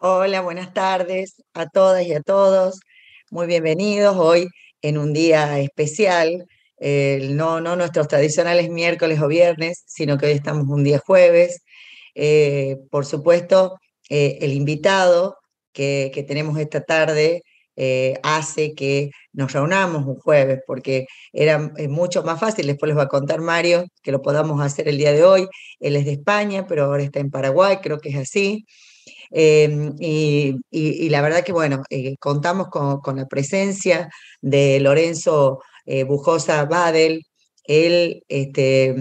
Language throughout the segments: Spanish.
Hola, buenas tardes a todas y a todos. Muy bienvenidos hoy en un día especial. no, no nuestros tradicionales miércoles o viernes, sino que hoy estamos un día jueves. Eh, por supuesto, eh, el invitado que, que, tenemos esta tarde eh, hace que nos reunamos un jueves, porque era mucho más fácil, después les va a contar Mario, que lo podamos hacer el día de hoy. Él es de España, pero ahora está en Paraguay, creo que es así. Em, y, la verdad que, bueno, eh, contamos con, la presencia de Lorenzo eh, Bujosa Badel. Él este,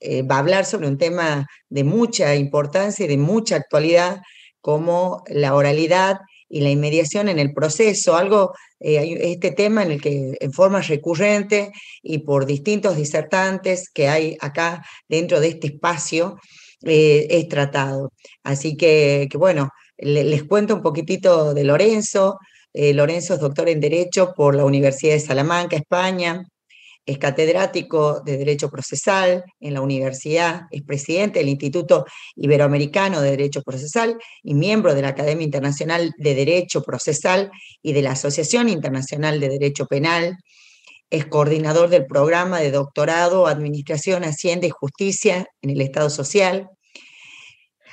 eh, va a hablar sobre un tema de mucha importancia y de mucha actualidad, como la oralidad y la inmediación en el proceso, algo, este tema en el que en forma recurrente y por distintos disertantes que hay acá dentro de este espacio, eh, es tratado. Así que, bueno, les cuento un poquitito de Lorenzo. Eh, Lorenzo es doctor en Derecho por la Universidad de Salamanca, España. Es catedrático de Derecho Procesal en la universidad, es presidente del Instituto Iberoamericano de Derecho Procesal y miembro de la Academia Internacional de Derecho Procesal y de la Asociación Internacional de Derecho Penal es coordinador del programa de doctorado Administración, Hacienda y Justicia en el Estado Social,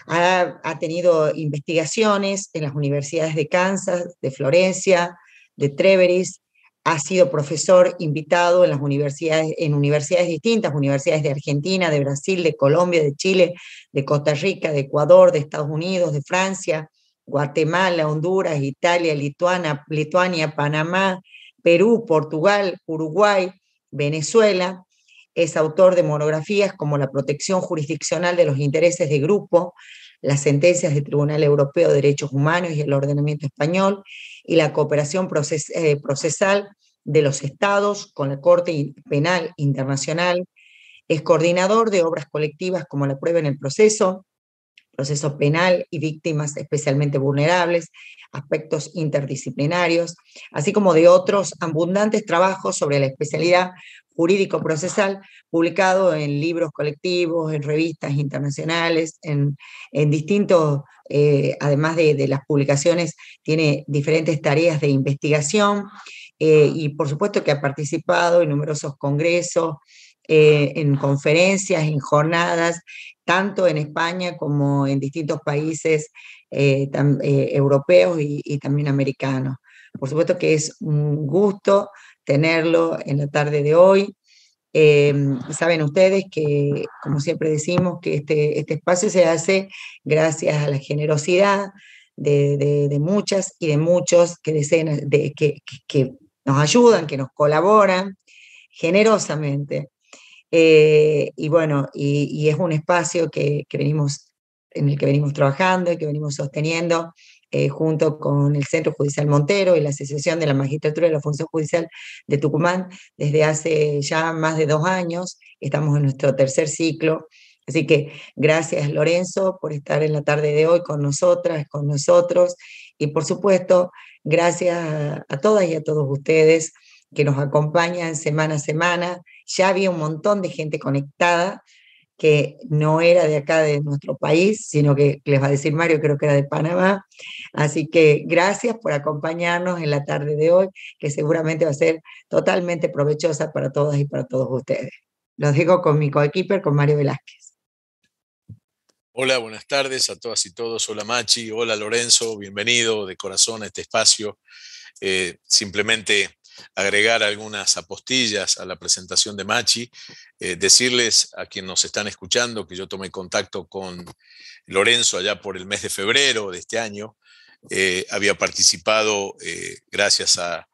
ha, tenido investigaciones en las universidades de Kansas, de Florencia, de Treveris, ha sido profesor invitado en las universidades, en universidades distintas, universidades de Argentina, de Brasil, de Colombia, de Chile, de Costa Rica, de Ecuador, de Estados Unidos, de Francia, Guatemala, Honduras, Italia, Lituana, Lituania, Panamá, Perú, Portugal, Uruguay, Venezuela. Es autor de monografías como La protección jurisdiccional de los intereses de grupo, las sentencias del Tribunal Europeo de Derechos Humanos y el ordenamiento español y la cooperación eh, procesal de los estados con la Corte Penal Internacional. Es coordinador de obras colectivas como la prueba en el proceso, proceso penal y víctimas especialmente vulnerables, aspectos interdisciplinarios, así como de otros abundantes trabajos sobre la especialidad jurídico procesal, publicado en libros colectivos, en revistas internacionales, en, distintos, eh, además de, de, las publicaciones, tiene diferentes tareas de investigación eh, y por supuesto que ha participado en numerosos congresos, eh, en conferencias, en jornadas, tanto en España como en distintos países europeos y, y también americanos. Por supuesto que es un gusto tenerlo en la tarde de hoy. Em, saben ustedes que, como siempre decimos, que este, este, espacio se hace gracias a la generosidad de, muchas y de muchos que, deseen, de, que, nos ayudan, que nos colaboran generosamente. Eh, y bueno, y, es un espacio que, que en el que venimos trabajando y que venimos sosteniendo eh, junto con el Centro Judicial Montero y la Asociación de la Magistratura de la Función Judicial de Tucumán desde hace ya más de dos años. Estamos en nuestro tercer ciclo. Así que gracias Lorenzo por estar en la tarde de hoy con nosotras, con nosotros y por supuesto gracias a, a todas y a todos ustedes que nos acompañan semana a semana. Ya había un montón de gente conectada, que no era de acá, de nuestro país, sino que les va a decir Mario, creo que era de Panamá. Así que gracias por acompañarnos en la tarde de hoy, que seguramente va a ser totalmente provechosa para todas y para todos ustedes. Los digo con mi coequiper, con Mario Velázquez. Hola, buenas tardes a todas y todos. Hola Machi, hola Lorenzo, bienvenido de corazón a este espacio. Eh, simplemente agregar algunas apostillas a la presentación de Machi, eh, decirles a quienes nos están escuchando que yo tomé contacto con Lorenzo allá por el mes de febrero de este año. Eh, había participado, eh, gracias a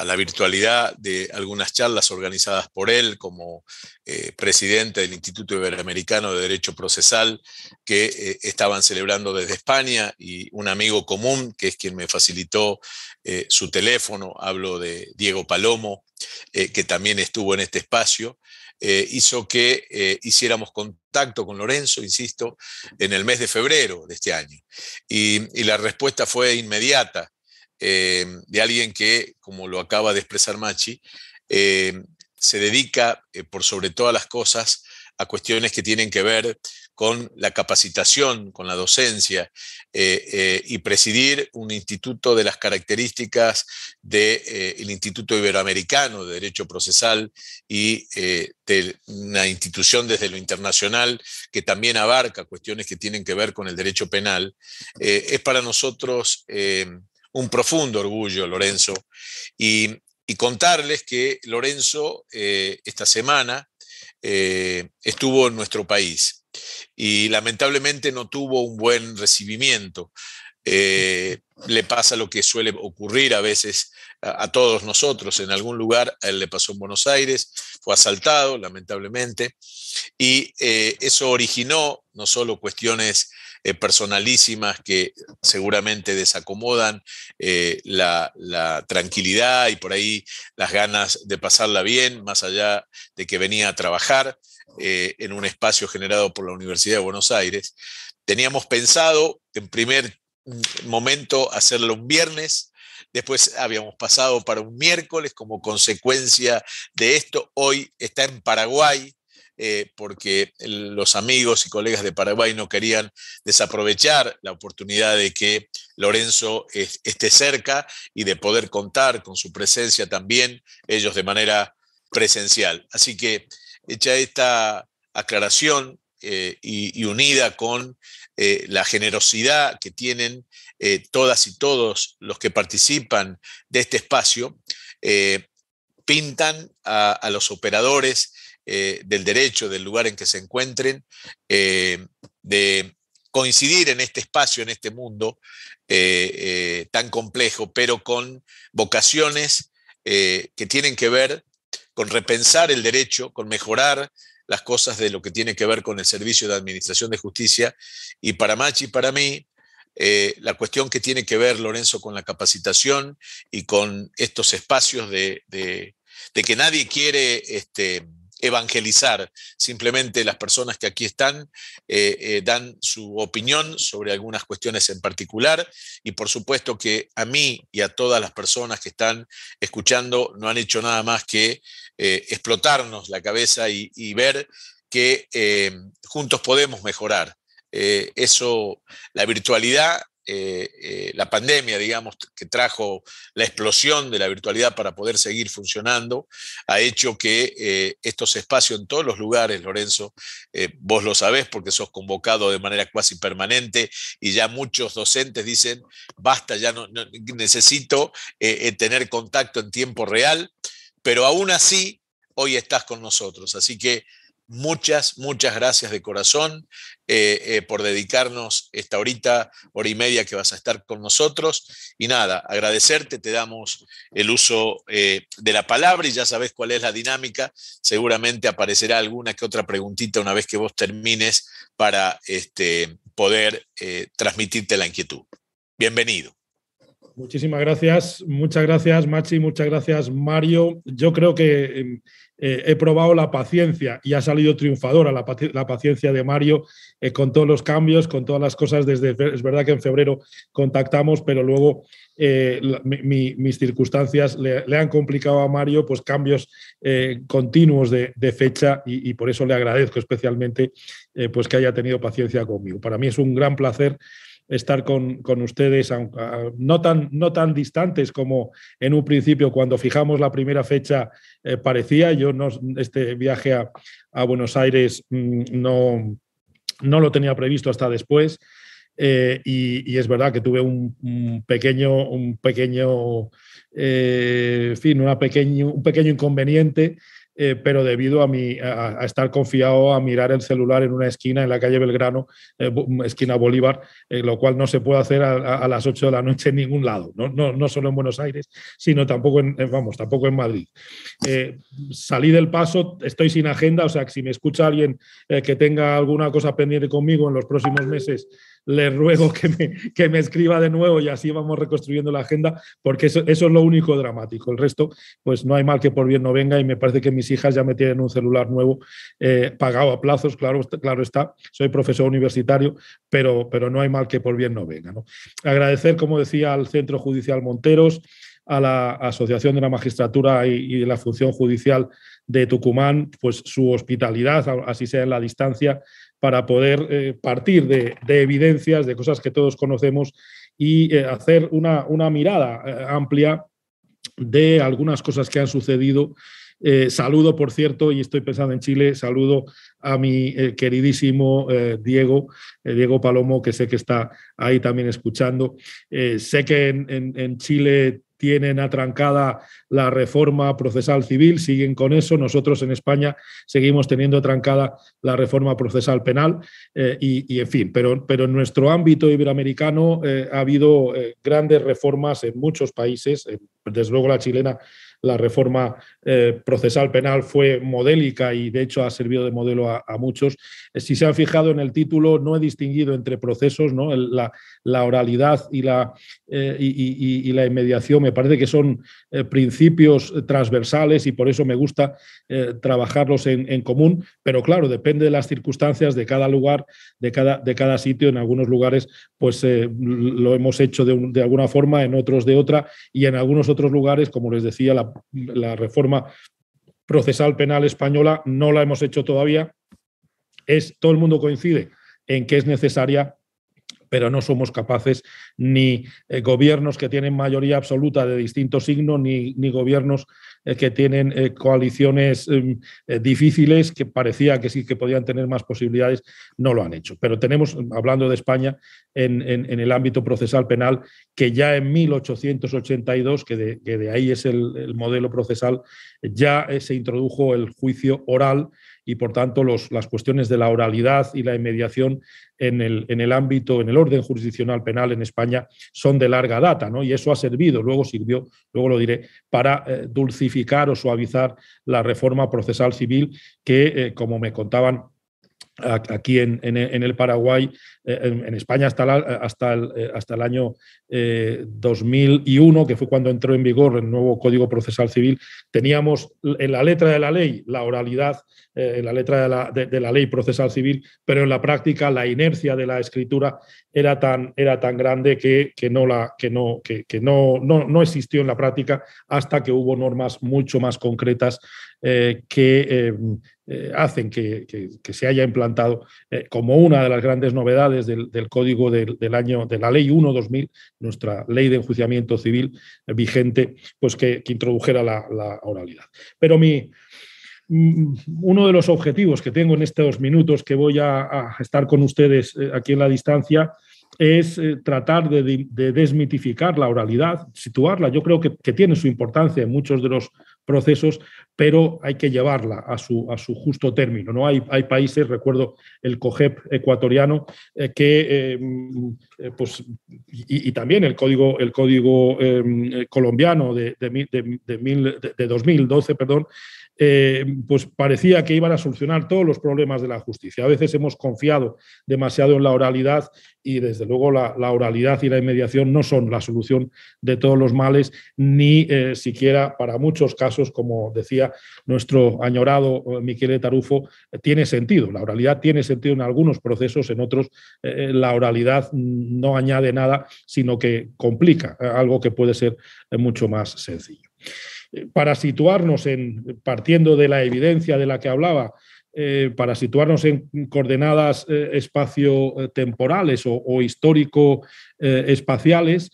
a la virtualidad de algunas charlas organizadas por él como eh, presidente del Instituto Iberoamericano de Derecho Procesal que eh, estaban celebrando desde España y un amigo común que es quien me facilitó eh, su teléfono, hablo de Diego Palomo, que también estuvo en este espacio, hizo que hiciéramos contacto con Lorenzo, insisto, en el mes de febrero de este año. y la respuesta fue inmediata. Em, de alguien que, como lo acaba de expresar Machi, em, se dedica eh, por sobre todas las cosas a cuestiones que tienen que ver con la capacitación, con la docencia eh, eh, y presidir un instituto de las características del Instituto Iberoamericano de Derecho Procesal y de una institución desde lo internacional que también abarca cuestiones que tienen que ver con el derecho penal, es para nosotros em, un profundo orgullo, Lorenzo, y, contarles que Lorenzo eh, esta semana eh, estuvo en nuestro país y lamentablemente no tuvo un buen recibimiento. Eh, le pasa lo que suele ocurrir a veces a, todos nosotros en algún lugar. A él le pasó en Buenos Aires, fue asaltado, lamentablemente, y eso originó no solo cuestiones eh, personalísimas que seguramente desacomodan eh, la, tranquilidad y por ahí las ganas de pasarla bien, más allá de que venía a trabajar eh, en un espacio generado por la Universidad de Buenos Aires. Teníamos pensado en primer mm, momento hacerlo un viernes, después habíamos pasado para un miércoles como consecuencia de esto, hoy está en Paraguay, eh, porque los amigos y colegas de Paraguay no querían desaprovechar la oportunidad de que Lorenzo esté cerca y de poder contar con su presencia también ellos de manera presencial. Así que hecha esta aclaración eh, y, unida con eh, la generosidad que tienen todas y todos los que participan de este espacio, pintan a los operadores eh, del derecho, del lugar en que se encuentren, eh, de coincidir en este espacio, en este mundo eh, tan complejo, pero con vocaciones que tienen que ver con repensar el derecho, con mejorar las cosas de lo que tiene que ver con el servicio de administración de justicia. Y para Machi para mí, la cuestión que tiene que ver, Lorenzo, con la capacitación y con estos espacios de, de que nadie quiere este, evangelizar. Simplemente las personas que aquí están eh, eh, dan su opinión sobre algunas cuestiones en particular y por supuesto que a mí y a todas las personas que están escuchando no han hecho nada más que eh, explotarnos la cabeza y, y ver que juntos podemos mejorar. eso, la virtualidad eh, eh, la pandemia, digamos, que trajo la explosión de la virtualidad para poder seguir funcionando, ha hecho que eh, estos espacios en todos los lugares, Lorenzo, vos lo sabés porque sos convocado de manera casi permanente y ya muchos docentes dicen, basta, ya necesito tener contacto en tiempo real, pero aún así hoy estás con nosotros. Así que muchas, muchas gracias de corazón eh, eh, por dedicarnos esta horita, hora y media que vas a estar con nosotros. Y nada, agradecerte, te damos el uso eh, de la palabra y ya sabes cuál es la dinámica. Seguramente aparecerá alguna que otra preguntita una vez que vos termines para este, poder transmitirte la inquietud. Bienvenido. Muchísimas gracias, muchas gracias Machi, muchas gracias Mario. Yo creo que em, eh, he probado la paciencia y ha salido triunfadora la, paciencia de Mario eh, con todos los cambios, con todas las cosas. Desde es verdad que en febrero contactamos, pero luego eh, mis circunstancias le, han complicado a Mario pues cambios continuos de, fecha y, y, por eso le agradezco especialmente pues que haya tenido paciencia conmigo. Para mí es un gran placer estar con, con ustedes, no, tan, no tan distantes como en un principio cuando fijamos la primera fecha eh, parecía. Yo este viaje a, a Buenos Aires mm, no, no lo tenía previsto hasta después. Eh, y, es verdad que tuve un, pequeño, un pequeño, eh, fin, una pequeño, un pequeño inconveniente eh, pero debido a, mi, estar confiado a mirar el celular en una esquina en la calle Belgrano, eh, esquina Bolívar, eh, lo cual no se puede hacer a, las 8 de la noche en ningún lado, no, solo en Buenos Aires, sino tampoco en, vamos, tampoco en Madrid. salí del paso, estoy sin agenda, o sea, que si me escucha alguien que tenga alguna cosa pendiente conmigo en los próximos meses, le ruego que me, escriba de nuevo y así vamos reconstruyendo la agenda, porque eso, es lo único dramático. El resto, pues no hay mal que por bien no venga y me parece que mis hijas ya me tienen un celular nuevo eh, pagado a plazos, claro, claro está, soy profesor universitario, pero, pero no hay mal que por bien no venga. Agradecer, como decía, al Centro Judicial Monteros, a la Asociación de la Magistratura y, y, de la Función Judicial de Tucumán, pues su hospitalidad, así sea en la distancia, para poder eh, partir de, evidencias, de cosas que todos conocemos y eh, hacer una, mirada eh, amplia de algunas cosas que han sucedido. saludo, por cierto, y estoy pensando en Chile, saludo a mi queridísimo Diego, Diego Palomo, que sé que está ahí también escuchando. sé que en Chile tienen atrancada la reforma procesal civil, siguen con eso. Nosotros en España seguimos teniendo atrancada la reforma procesal penal eh, y, en fin, pero, pero, en nuestro ámbito iberoamericano eh, ha habido eh, grandes reformas en muchos países, desde luego la chilena la reforma eh, procesal penal fue modélica y de hecho ha servido de modelo a, muchos. Eh, si se han fijado en el título, no he distinguido entre procesos, ¿no? la, oralidad y la, eh, y, la, inmediación me parece que son principios transversales y por eso me gusta trabajarlos en, común, pero claro, depende de las circunstancias de cada lugar, de cada, de cada sitio. En algunos lugares, pues lo hemos hecho de, de alguna forma, en otros de otra y en algunos otros lugares, como les decía, la la, reforma procesal penal española, no la hemos hecho todavía, es todo el mundo coincide en que es necesaria pero no somos capaces ni eh, gobiernos que tienen mayoría absoluta de distinto signo, ni, gobiernos eh, que tienen eh, coaliciones em, difíciles, que parecía que sí que podían tener más posibilidades, no lo han hecho. Pero tenemos, hablando de España, en, el ámbito procesal penal, que ya en 1882, que de, ahí es el, el modelo procesal, ya se introdujo el juicio oral y, por tanto, las cuestiones de la oralidad y la inmediación en el, en el, ámbito, en el orden jurisdiccional penal en España son de larga data, ¿no? Y eso ha servido, luego sirvió, luego lo diré, para eh, dulcificar o suavizar la reforma procesal civil que, eh, como me contaban aquí en, en, el Paraguay, eh, en, España hasta, hasta, el, eh, hasta, el, año 2001, eh, que fue cuando entró en vigor el nuevo Código Procesal Civil, teníamos en la letra de la ley la oralidad, en la letra de la, ley procesal civil, pero en la práctica la inercia de la escritura era tan, era tan grande que, no, la, que, no, que, no, no, no existió en la práctica hasta que hubo normas mucho más concretas eh, que eh, eh, hacen que, se haya implantado como una de las grandes novedades del, código del, año de la ley 1-2000, nuestra ley de enjuiciamiento civil vigente, pues que, introdujera la, oralidad. Pero mi, mm, uno de los objetivos que tengo en estos minutos que voy a, estar con ustedes aquí en la distancia es tratar de, desmitificar la oralidad, situarla. Yo creo que, tiene su importancia en muchos de los procesos, pero hay que llevarla a su, a su justo término. ¿no? Hay, hay países, recuerdo el COGEP ecuatoriano, eh, que em, eh, pues, y, también el código, el código em, eh, colombiano de, de 2012, perdón, eh, pues parecía que iban a solucionar todos los problemas de la justicia. A veces hemos confiado demasiado en la oralidad y desde luego la, oralidad y la inmediación no son la solución de todos los males, ni eh, siquiera para muchos casos, como decía nuestro añorado eh, Miquel Tarufo, tiene sentido. La oralidad tiene sentido en algunos procesos, en otros la oralidad no añade nada, sino que complica algo que puede ser mucho más sencillo. Eh, para situarnos en, partiendo de la evidencia de la que hablaba, eh, para situarnos en coordenadas eh, espacio-temporales o, histórico-espaciales,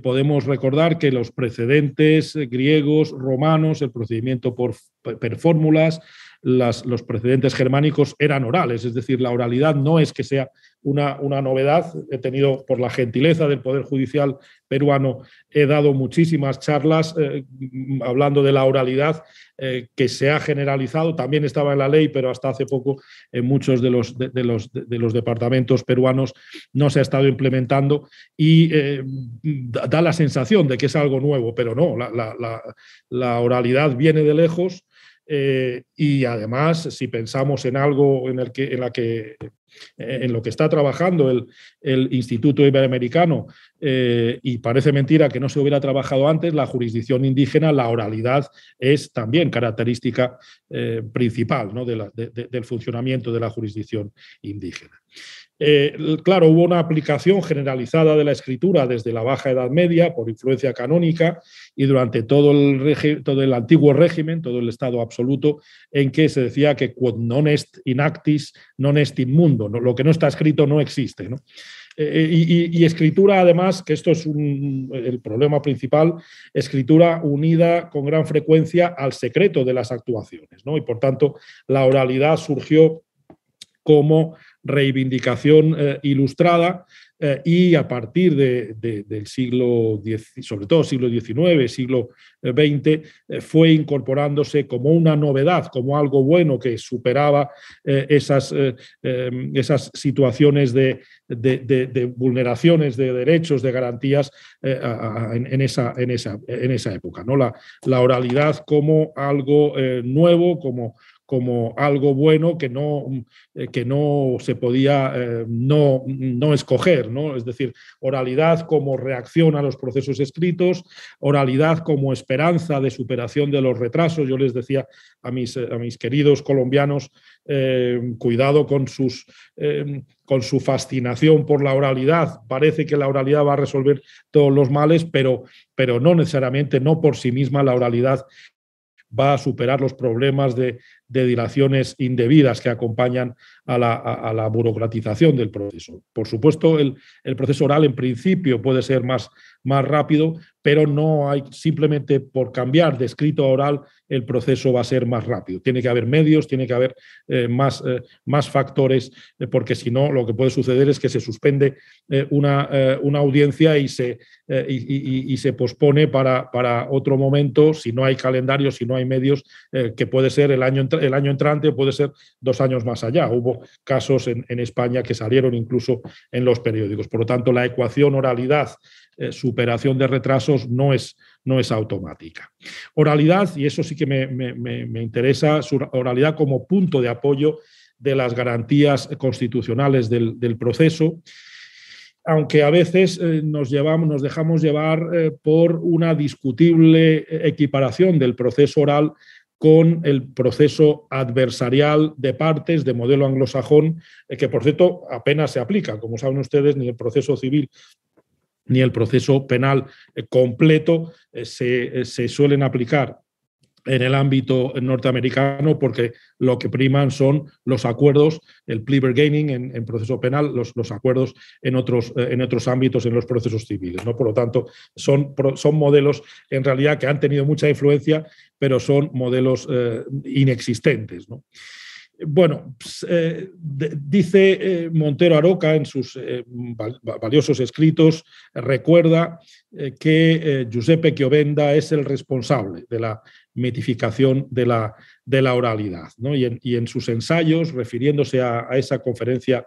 podemos recordar que los precedentes griegos, romanos, el procedimiento por, per fórmulas, los precedentes germánicos eran orales, es decir, la oralidad no es que sea una, novedad. He tenido, por la gentileza del Poder Judicial peruano, he dado muchísimas charlas eh, mm, hablando de la oralidad eh, que se ha generalizado. También estaba en la ley, pero hasta hace poco en muchos de los, los, de los departamentos peruanos no se ha estado implementando y eh, da la sensación de que es algo nuevo, pero no, la oralidad viene de lejos. Eh, y además, si pensamos en algo en, el que, en, lo que está trabajando el, Instituto Iberoamericano, eh, y parece mentira que no se hubiera trabajado antes, la jurisdicción indígena, la oralidad es también característica eh, principal ¿no? del funcionamiento de la jurisdicción indígena. Eh, claro, hubo una aplicación generalizada de la escritura desde la Baja Edad Media por influencia canónica y durante todo el, todo el antiguo régimen, todo el Estado absoluto, en que se decía que quod non est in actis, non est in mundo, lo que no está escrito no existe. Eh, eh, y, escritura, además, que esto es el problema principal, escritura unida con gran frecuencia al secreto de las actuaciones. Y por tanto, la oralidad surgió como reivindicación eh, ilustrada eh, y a partir del siglo X, sobre todo siglo XIX, siglo XX, eh, fue incorporándose como una novedad, como algo bueno que superaba esas, em, esas situaciones de, vulneraciones de derechos, de garantías en, esa, en, esa, en, esa, época. ¿no? La, la oralidad como algo nuevo, como como algo bueno que no, mm, eh, que no se podía eh, mm, no, escoger, ¿no? Es decir, oralidad como reacción a los procesos escritos, oralidad como esperanza de superación de los retrasos. Yo les decía a mis, eh, a mis queridos colombianos, cuidado con, sus, con su fascinación por la oralidad. Parece que la oralidad va a resolver todos los males, pero, pero no necesariamente, no por sí misma la oralidad va a superar los problemas de, de dilaciones indebidas que acompañan a la, burocratización del proceso. Por supuesto, el, proceso oral en principio puede ser más, más rápido, pero no hay simplemente por cambiar de escrito a oral el proceso va a ser más rápido. Tiene que haber medios, tiene que haber eh, más, eh, más, factores, eh, porque si no, lo que puede suceder es que se suspende una, audiencia y se, se pospone para, para, otro momento, si no hay calendario, si no hay medios, que puede ser el año, el año entrante, puede ser dos años más allá casos en, España que salieron incluso en los periódicos. Por lo tanto, la ecuación oralidad, eh, superación de retrasos no es, no es automática. Oralidad, y eso sí que me, interesa, su oralidad como punto de apoyo de las garantías constitucionales del, proceso aunque a veces eh, nos, llevamos, nos dejamos llevar eh, por una discutible equiparación del proceso oral con el proceso adversarial de partes de modelo anglosajón, eh, que por cierto apenas se aplica, como saben ustedes, ni el proceso civil ni el proceso penal eh, completo eh, se, suelen aplicar en el ámbito norteamericano porque lo que priman son los acuerdos, el plea bargaining en, proceso penal, los, acuerdos en otros, eh, en otros, ámbitos, en los procesos civiles. ¿no? Por lo tanto, son, son, modelos en realidad que han tenido mucha influencia, pero son modelos eh, inexistentes. Bueno, pues, eh, dice eh, Montero Aroca en sus eh, valiosos escritos, recuerda que Giuseppe Chiovenda es el responsable de la mitificación de la, oralidad. Y, en, sus ensayos, refiriéndose a, a esa conferencia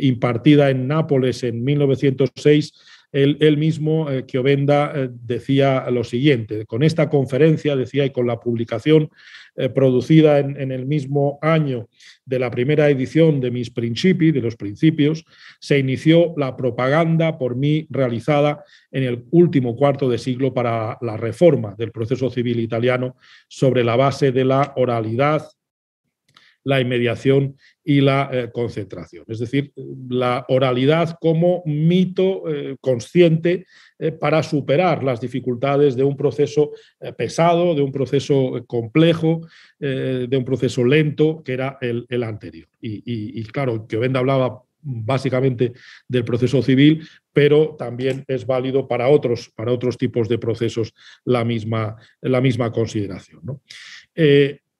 impartida en Nápoles en 1906, él, mismo, Chiovenda, eh, eh, decía lo siguiente, con esta conferencia, decía, y con la publicación eh, producida en, en, el mismo año de la primera edición de Mis Principi, de los Principios, se inició la propaganda por mí realizada en el último cuarto de siglo para la reforma del proceso civil italiano sobre la base de la oralidad, la inmediación y la eh, concentración. Es decir, la oralidad como mito eh, consciente eh, para superar las dificultades de un proceso pesado, de un proceso complejo, de un proceso lento que era el, anterior. Y, claro, que claro, hablaba básicamente del proceso civil, pero también es válido para otros, para otros tipos de procesos la misma, la misma consideración.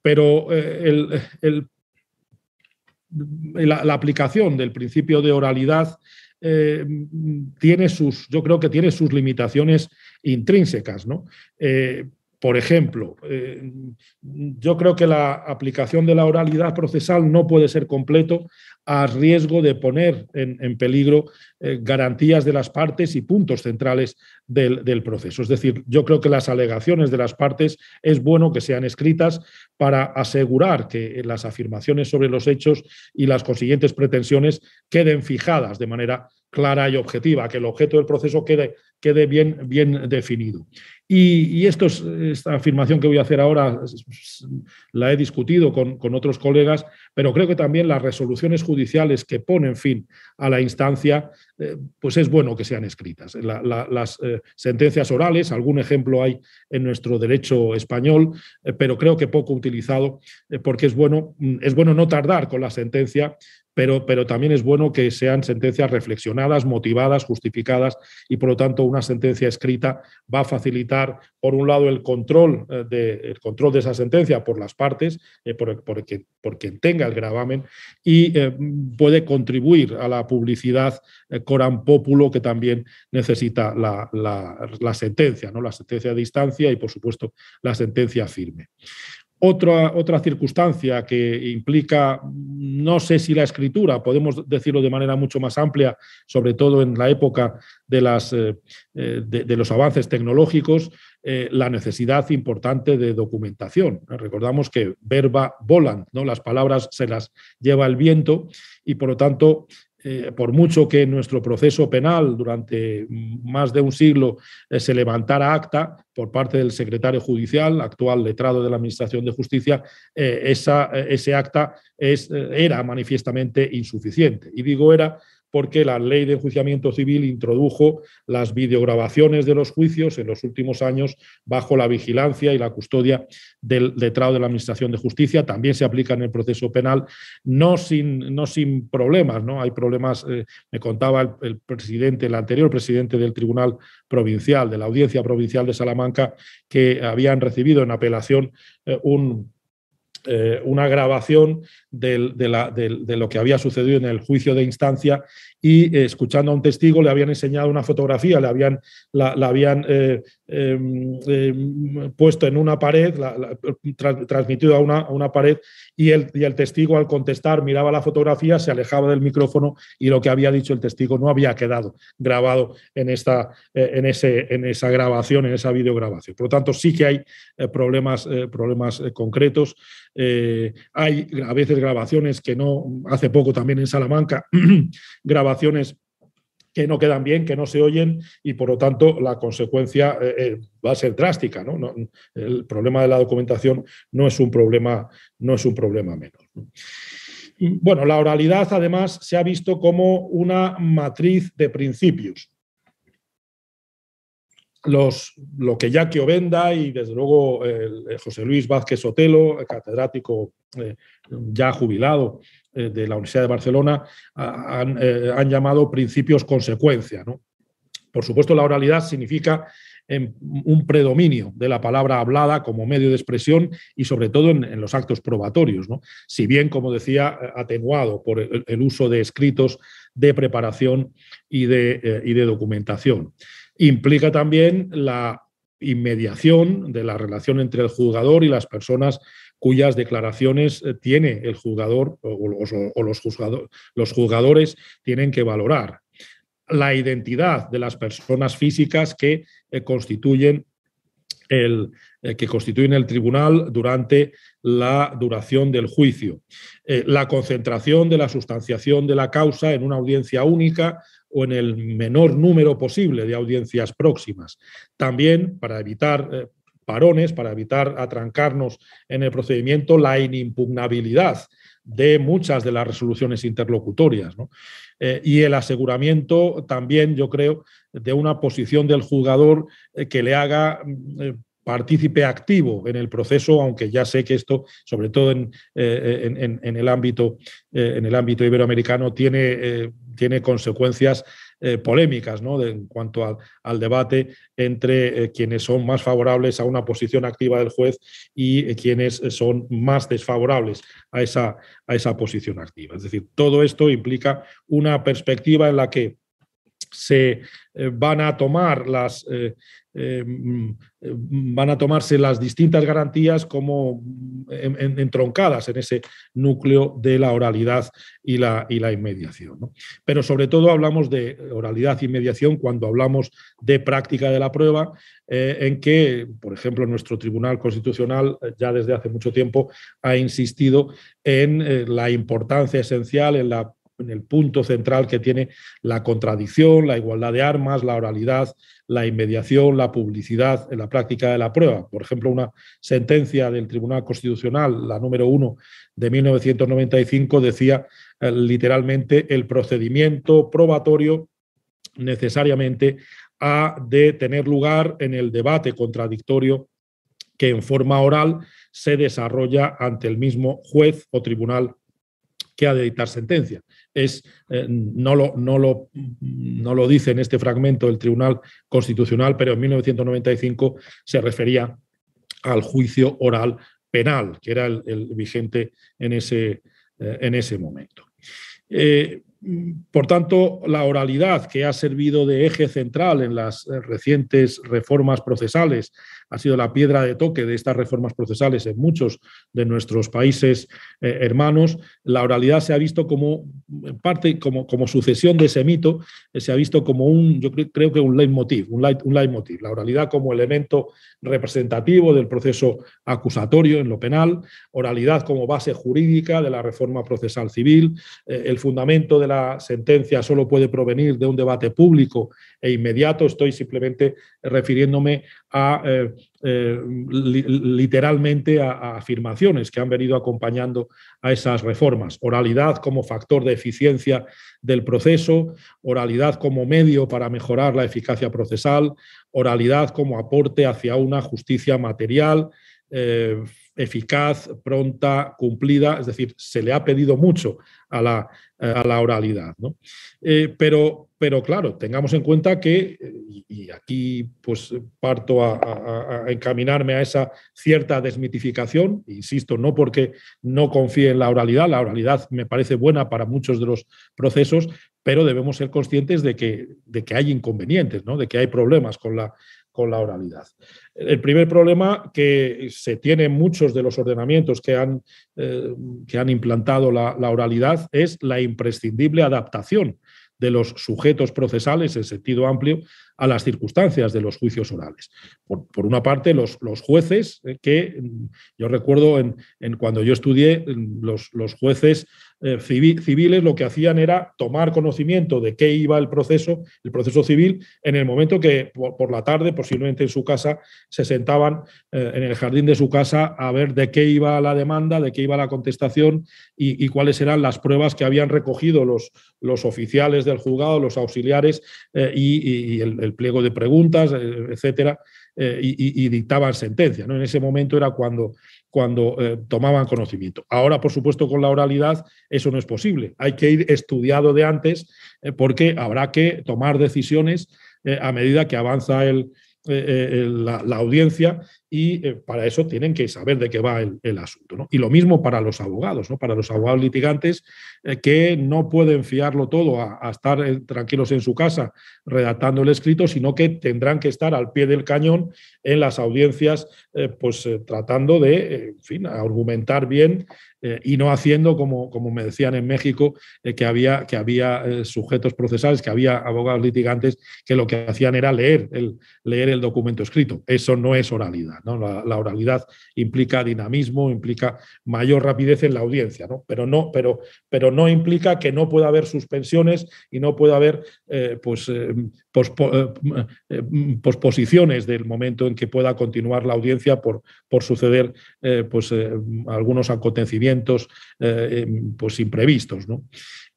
Pero eh, la, aplicación del principio de oralidad eh, tiene sus, yo creo que tiene sus limitaciones intrínsecas, ¿no? Eh, por ejemplo, eh, yo creo que la aplicación de la oralidad procesal no puede ser completo a riesgo de poner en, peligro eh, garantías de las partes y puntos centrales del, proceso. Es decir, yo creo que las alegaciones de las partes es bueno que sean escritas para asegurar que las afirmaciones sobre los hechos y las consiguientes pretensiones queden fijadas de manera clara y objetiva, que el objeto del proceso quede, bien definido. Y, esta afirmación que voy a hacer ahora pues, la he discutido con, otros colegas, pero creo que también las resoluciones judiciales que ponen fin a la instancia, eh, pues es bueno que sean escritas. las eh, sentencias orales, algún ejemplo hay en nuestro derecho español, eh, pero creo que poco utilizado, porque es bueno, es bueno no tardar con la sentencia pero, también es bueno que sean sentencias reflexionadas, motivadas, justificadas y por lo tanto una sentencia escrita va a facilitar, por un lado, el control eh, de, control de esa sentencia por las partes, eh, por, quien tenga el gravamen y eh, puede contribuir a la publicidad Corán coram populo que también necesita la, sentencia, ¿no? la sentencia a distancia y, por supuesto, la sentencia firme. Otra, otra circunstancia que implica, no sé si la escritura, podemos decirlo de manera mucho más amplia, sobre todo en la época de, las, eh, eh, los avances tecnológicos, eh, la necesidad importante de documentación. Recordamos que verba volant, ¿no? las palabras se las lleva el viento y por lo tanto eh, por mucho que en nuestro proceso penal durante más de un siglo eh, se levantara acta por parte del secretario judicial, actual letrado de la Administración de Justicia, eh, esa, ese acta era manifiestamente insuficiente. Y digo era porque la ley de enjuiciamiento civil introdujo las videograbaciones de los juicios en los últimos años bajo la vigilancia y la custodia del letrado de la Administración de Justicia. También se aplica en el proceso penal, no sin, no sin problemas. ¿no? Hay problemas, eh, me contaba el, presidente, el anterior presidente del Tribunal Provincial, de la Audiencia Provincial de Salamanca, que habían recibido en apelación eh, un eh, una grabación de, lo que había sucedido en el juicio de instancia y eh, escuchando a un testigo le habían enseñado una fotografía, le habían, la, habían eh, em, em, puesto en una pared, transmitido a una, pared y el, el, testigo al contestar miraba la fotografía, se alejaba del micrófono y lo que había dicho el testigo no había quedado grabado en, esta, en, ese, en esa grabación, en esa videograbación. Por lo tanto, sí que hay problemas, problemas concretos. Eh, hay a veces grabaciones que no, hace poco también en Salamanca, grabaciones que no quedan bien, que no se oyen y por lo tanto la consecuencia eh, eh, va a ser drástica. ¿no? el problema de la documentación no es un problema, no es un problema menor. Bueno, la oralidad además se ha visto como una matriz de principios los, lo que Jackie Ovenda y desde luego eh, José Luis Vázquez Otelo, eh, catedrático eh, ya jubilado de la Universidad de Barcelona, han, llamado principios consecuencia. ¿no? Por supuesto, la oralidad significa un predominio de la palabra hablada como medio de expresión y sobre todo en, los actos probatorios, si bien, como decía, atenuado por el, uso de escritos de preparación y de documentación implica también la inmediación de la relación entre el juzgador y las personas cuyas declaraciones eh, tiene el juzgador o, los, los, jugadores juzgadores tienen que valorar. La identidad de las personas físicas que eh, constituyen el, eh, que constituyen el tribunal durante la duración del juicio. la concentración de la sustanciación de la causa en una audiencia única o en el menor número posible de audiencias próximas. También para evitar eh, parones, para evitar atrancarnos en el procedimiento, la inimpugnabilidad de muchas de las resoluciones interlocutorias. Eh, y el aseguramiento también, yo creo, de una posición del jugador eh, que le haga mm, partícipe activo en el proceso, aunque ya sé que esto, sobre todo en, eh, el, ámbito, eh, en el ámbito iberoamericano, tiene, eh, tiene consecuencias polémicas ¿no? en cuanto al, al debate entre quienes son más favorables a una posición activa del juez y quienes son más desfavorables a esa, a esa posición activa. Es decir, todo esto implica una perspectiva en la que se eh, van a tomar las eh, eh, mm, van a tomarse las distintas garantías como mm, entroncadas en ese núcleo de la oralidad y la, y la inmediación. Pero sobre todo hablamos de oralidad y mediación cuando hablamos de práctica de la prueba, en que, por ejemplo, nuestro Tribunal Constitucional ya desde hace mucho tiempo ha insistido en la importancia esencial, en la en el punto central que tiene la contradicción, la igualdad de armas, la oralidad, la inmediación, la publicidad en la práctica de la prueba. Por ejemplo, una sentencia del Tribunal Constitucional, la número uno de 1995, decía eh, literalmente el procedimiento probatorio necesariamente ha de tener lugar en el debate contradictorio que en forma oral se desarrolla ante el mismo juez o tribunal que ha de dictar sentencia es, eh, no, lo, no, lo, no lo dice en este fragmento el Tribunal Constitucional, pero en 1995 se refería al juicio oral penal, que era el, vigente en ese, eh, en ese momento. Eh, por tanto, la oralidad que ha servido de eje central en las recientes reformas procesales ha sido la piedra de toque de estas reformas procesales en muchos de nuestros países eh, hermanos. La oralidad se ha visto como en parte, como, como sucesión de ese mito, eh, se ha visto como un, yo creo que un leitmotiv, un, leitmotiv, la oralidad como elemento representativo del proceso acusatorio en lo penal, oralidad como base jurídica de la reforma procesal civil, eh, el fundamento de la sentencia solo puede provenir de un debate público e inmediato, estoy simplemente refiriéndome a eh, literalmente a, afirmaciones que han venido acompañando a esas reformas. Oralidad como factor de eficiencia del proceso, oralidad como medio para mejorar la eficacia procesal, oralidad como aporte hacia una justicia material, eh, eficaz, pronta, cumplida, es decir, se le ha pedido mucho a la, eh, oralidad. Eh, pero, pero claro, tengamos en cuenta que, y aquí pues parto a, encaminarme a esa cierta desmitificación, insisto, no porque no confíe en la oralidad, la oralidad me parece buena para muchos de los procesos, pero debemos ser conscientes de que, de que hay inconvenientes, ¿no? de que hay problemas con la con la oralidad. El primer problema que se tiene en muchos de los ordenamientos que han, eh, que han implantado la, oralidad es la imprescindible adaptación de los sujetos procesales en sentido amplio a las circunstancias de los juicios orales. Por, una parte, los, jueces, eh, que mm, yo recuerdo en, cuando yo estudié, mm, los, jueces eh, civiles lo que hacían era tomar conocimiento de qué iba el proceso, el proceso civil, en el momento que por, la tarde, posiblemente en su casa, se sentaban eh, en el jardín de su casa a ver de qué iba la demanda, de qué iba la contestación y, cuáles eran las pruebas que habían recogido los, los oficiales del juzgado, los auxiliares y el el pliego de preguntas, eh, etcétera, eh, y, dictaban sentencia. ¿no? En ese momento era cuando, cuando eh, tomaban conocimiento. Ahora, por supuesto, con la oralidad eso no es posible. Hay que ir estudiado de antes porque habrá que tomar decisiones a medida que avanza el, la, audiencia y eh, para eso tienen que saber de qué va el, asunto. Y lo mismo para los abogados, ¿no? para los abogados litigantes eh, que no pueden fiarlo todo a, estar eh, tranquilos en su casa redactando el escrito, sino que tendrán que estar al pie del cañón en las audiencias, pues tratando de, en fin, argumentar bien eh, y no haciendo como, como me decían en México, eh, que había, que había eh, sujetos procesales, que había abogados litigantes que lo que hacían era leer el, leer el documento escrito. Eso no es oralidad. La, oralidad implica dinamismo, implica mayor rapidez en la audiencia, Pero, no, pero, pero no implica que no pueda haber suspensiones y no pueda haber pues, posposiciones del momento en que pueda continuar la audiencia por, por suceder pues, algunos acontecimientos eh, em, pues imprevistos.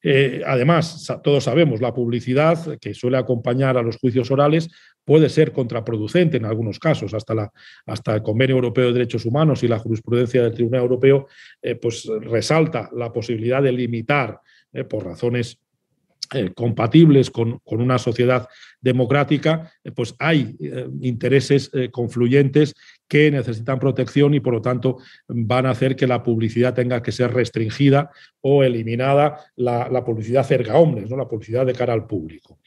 Eh, además, todos sabemos, la publicidad que suele acompañar a los juicios orales puede ser contraproducente en algunos casos. Hasta, la, hasta el Convenio Europeo de Derechos Humanos y la jurisprudencia del Tribunal Europeo eh, pues resalta la posibilidad de limitar por razones compatibles con, una sociedad democrática, pues hay intereses confluyentes que necesitan protección y por lo tanto van a hacer que la publicidad tenga que ser restringida o eliminada la, publicidad cerca hombres, ¿no? la publicidad de cara al público.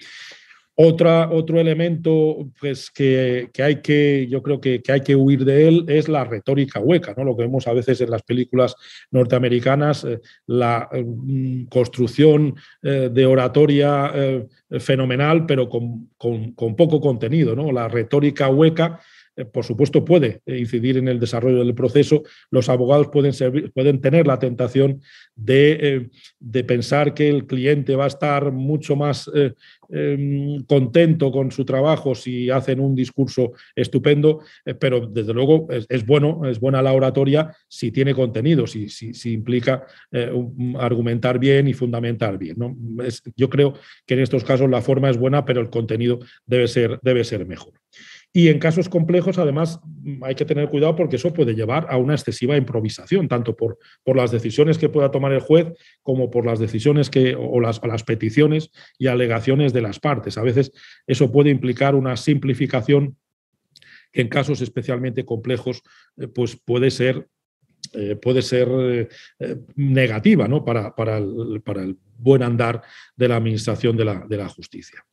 otro elemento pues, que, hay que, yo creo que, hay que huir de él es la retórica hueca, ¿no? lo que vemos a veces en las películas norteamericanas, eh, la mm, construcción eh, de oratoria eh, fenomenal, pero con, con poco contenido, ¿no? la retórica hueca eh, por supuesto, puede eh, incidir en el desarrollo del proceso. Los abogados pueden, tener la tentación eh, de, pensar que el cliente va a estar mucho más em, contento con su trabajo si hacen un discurso estupendo, pero desde luego es, bueno, es buena la oratoria si tiene contenido, si, si, implica argumentar bien y fundamentar bien. yo creo que en estos casos la forma es buena, pero el contenido debe ser mejor. Y en casos complejos, además, hay que tener cuidado porque eso puede llevar a una excesiva improvisación, tanto por, por las decisiones que pueda tomar el juez como por las decisiones que, o, las, las peticiones y alegaciones de las partes. A veces eso puede implicar una simplificación que en casos especialmente complejos eh, pues puede ser eh, puede ser eh, negativa para, el, buen andar de la Administración de la, de la Justicia.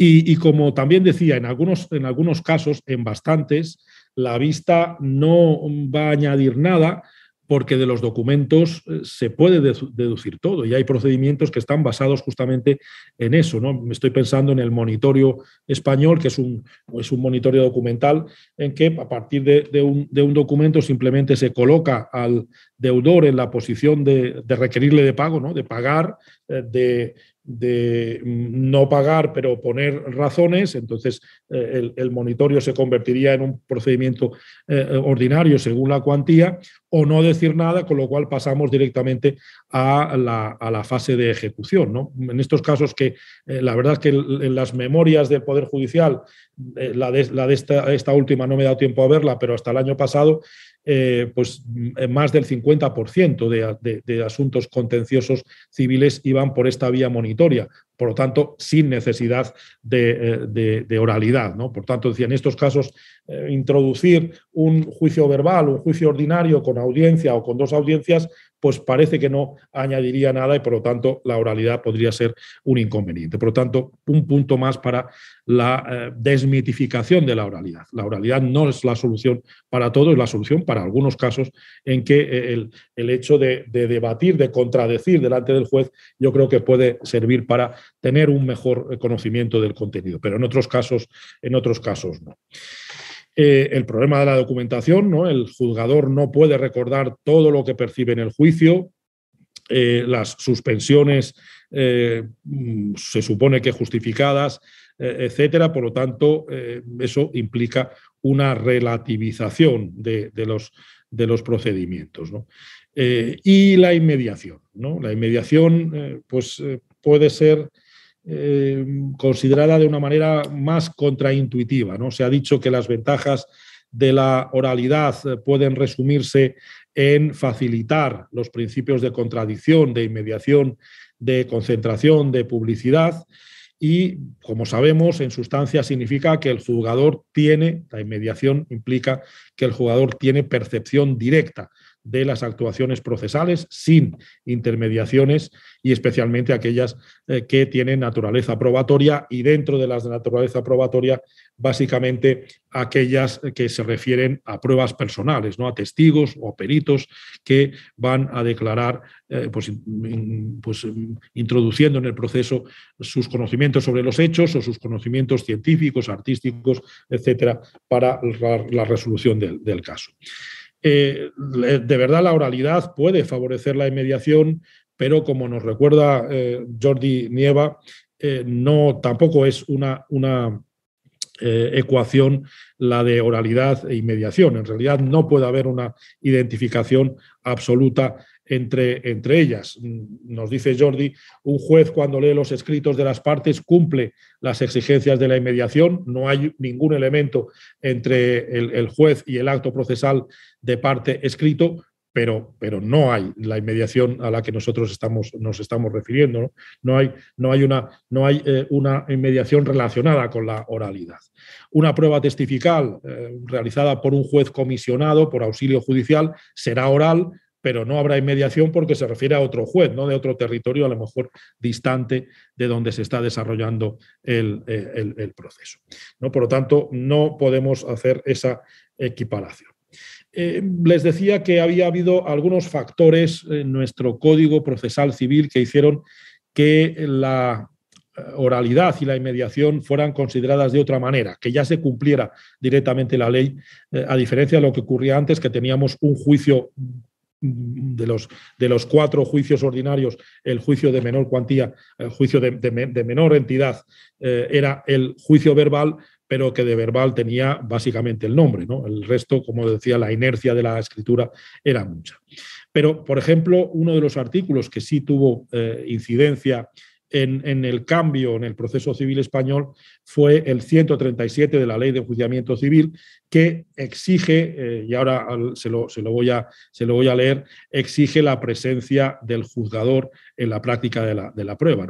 Y, como también decía, en algunos, en algunos casos, en bastantes, la vista no va a añadir nada porque de los documentos eh, se puede deducir todo y hay procedimientos que están basados justamente en eso. ¿no? Me estoy pensando en el monitorio español, que es un, es un monitorio documental, en que a partir de, un, documento simplemente se coloca al deudor en la posición de, de requerirle de pago, ¿no? de pagar, eh, de de no pagar, pero poner razones, entonces eh, el, monitorio se convertiría en un procedimiento eh, ordinario según la cuantía, o no decir nada, con lo cual pasamos directamente a la, fase de ejecución. ¿no? En estos casos que eh, la verdad es que en las memorias del Poder Judicial, la de, esta, esta, última no me he dado tiempo a verla, pero hasta el año pasado eh, pues eh, más del 50% de, asuntos contenciosos civiles iban por esta vía monitoria, por lo tanto, sin necesidad de, eh, oralidad. ¿no? Por tanto, decía, en estos casos, introducir un juicio verbal, un juicio ordinario con audiencia o con dos audiencias, pues parece que no añadiría nada y por lo tanto la oralidad podría ser un inconveniente. Por lo tanto, un punto más para la eh, desmitificación de la oralidad. La oralidad no es la solución para todo, es la solución para algunos casos en que eh, el, hecho de, debatir, de contradecir delante del juez, yo creo que puede servir para tener un mejor conocimiento del contenido, pero en otros casos, en otros casos no. Eh, el problema de la documentación, ¿no? El juzgador no puede recordar todo lo que percibe en el juicio. Eh, las suspensiones eh, mm, se supone que justificadas, etcétera. Por lo tanto, eso implica una relativización de, los, de los, procedimientos. y la inmediación. ¿no? La inmediación pues, puede ser Em, considerada de una manera más contraintuitiva. ¿no? Se ha dicho que las ventajas de la oralidad pueden resumirse en facilitar los principios de contradicción, de inmediación, de concentración, de publicidad. Y, como sabemos, en sustancia significa que el jugador tiene, la inmediación implica que el jugador tiene percepción directa de las actuaciones procesales sin intermediaciones y especialmente aquellas eh, que tienen naturaleza probatoria y dentro de las de naturaleza probatoria, básicamente aquellas eh, que se refieren a pruebas personales, ¿no? a testigos o peritos que van a declarar, eh, pues, pues introduciendo en el proceso sus conocimientos sobre los hechos o sus conocimientos científicos, artísticos, etcétera, para la, resolución del caso. Eh, de verdad, la oralidad puede favorecer la inmediación, pero como nos recuerda eh, Jordi Nieva, eh, no tampoco es una, una ecuación la de oralidad e inmediación. En realidad, no puede haber una identificación absoluta entre, ellas. Mm, nos dice Jordi, un juez cuando lee los escritos de las partes cumple las exigencias de la inmediación, no hay ningún elemento entre el, juez y el acto procesal de parte escrito, pero, pero, no hay la inmediación a la que nosotros estamos, nos estamos refiriendo. No, hay, no hay, una, no hay eh, una, inmediación relacionada con la oralidad. Una prueba testifical eh, realizada por un juez comisionado por auxilio judicial será oral, pero no habrá inmediación porque se refiere a otro juez, no de otro territorio, a lo mejor distante de donde se está desarrollando el, eh, proceso. ¿no? Por lo tanto, no podemos hacer esa equiparación. Eh, les decía que había habido algunos factores en nuestro Código Procesal Civil que hicieron que la eh, oralidad y la inmediación fueran consideradas de otra manera, que ya se cumpliera directamente la ley, a diferencia de lo que ocurría antes, que teníamos un juicio de los, de los cuatro juicios ordinarios, el juicio de menor cuantía, el juicio de, menor entidad, eh, era el juicio verbal, pero que de verbal tenía básicamente el nombre. ¿no? El resto, como decía, la inercia de la escritura era mucha. Pero, por ejemplo, uno de los artículos que sí tuvo eh, incidencia en, el cambio en el proceso civil español fue el 137 de la Ley de Enjuiciamiento Civil, que exige, eh, y ahora se lo, voy a, se lo, voy a, leer, exige la presencia del juzgador en la práctica de la, prueba.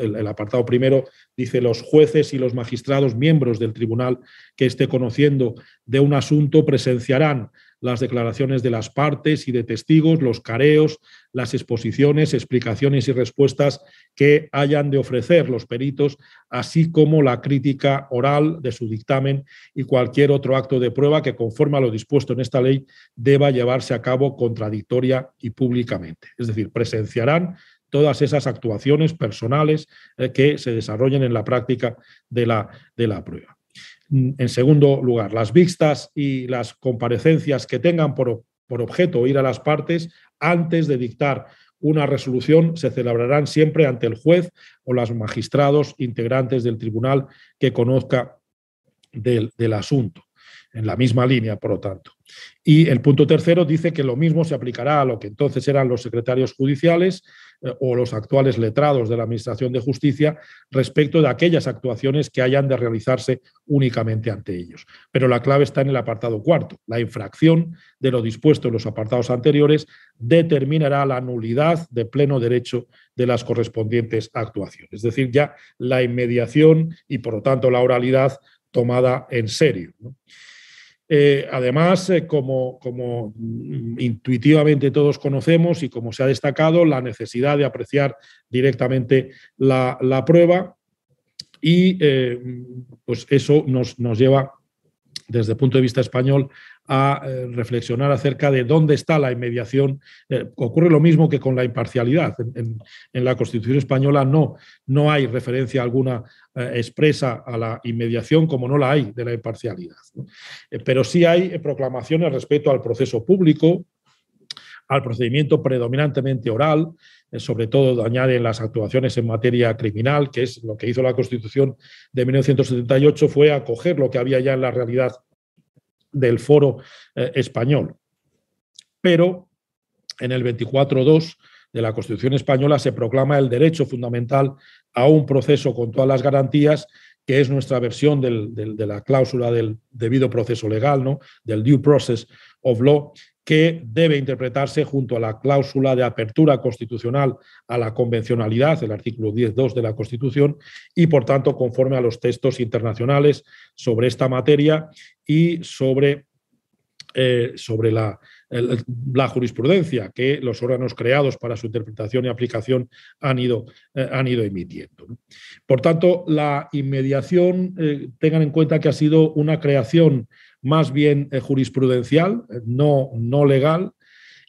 el, apartado primero dice los jueces y los magistrados miembros del tribunal que esté conociendo de un asunto presenciarán las declaraciones de las partes y de testigos, los careos, las exposiciones, explicaciones y respuestas que hayan de ofrecer los peritos, así como la crítica oral de su dictamen y cualquier otro acto de prueba que, conforme a lo dispuesto en esta ley, deba llevarse a cabo contradictoria y públicamente. Es decir, presenciarán todas esas actuaciones personales eh, que se desarrollen en la práctica de la, de la prueba. Mm, en segundo lugar, las vistas y las comparecencias que tengan por, objeto ir a las partes antes de dictar una resolución se celebrarán siempre ante el juez o los magistrados integrantes del tribunal que conozca del asunto, en la misma línea, por lo tanto. Y el punto tercero dice que lo mismo se aplicará a lo que entonces eran los secretarios judiciales eh, o los actuales letrados de la Administración de Justicia respecto de aquellas actuaciones que hayan de realizarse únicamente ante ellos. Pero la clave está en el apartado cuarto. La infracción de lo dispuesto en los apartados anteriores determinará la nulidad de pleno derecho de las correspondientes actuaciones. Es decir, ya la inmediación y por lo tanto la oralidad tomada en serio. Eh, además, eh, como, mm, intuitivamente todos conocemos y como se ha destacado, la necesidad de apreciar directamente la, prueba y eh, pues eso nos, nos lleva desde el punto de vista español a eh, reflexionar acerca de dónde está la inmediación. Eh, ocurre lo mismo que con la imparcialidad. En, la Constitución española no, no hay referencia alguna eh, expresa a la inmediación como no la hay de la imparcialidad. pero sí hay proclamaciones respecto al proceso público, al procedimiento predominantemente oral, sobre todo añaden las actuaciones en materia criminal, que es lo que hizo la Constitución de 1978, fue acoger lo que había ya en la realidad del foro eh, español. Pero en el 24.2 de la Constitución española se proclama el derecho fundamental a un proceso con todas las garantías, que es nuestra versión de la cláusula del debido proceso legal, ¿no? del due process of law, que debe interpretarse junto a la cláusula de apertura constitucional a la convencionalidad, el artículo 10.2 de la Constitución, y por tanto conforme a los textos internacionales sobre esta materia y sobre, eh, sobre la, la jurisprudencia que los órganos creados para su interpretación y aplicación han ido, eh, han ido emitiendo. Por tanto, la inmediación, eh, tengan en cuenta que ha sido una creación más bien eh, jurisprudencial, no, no legal,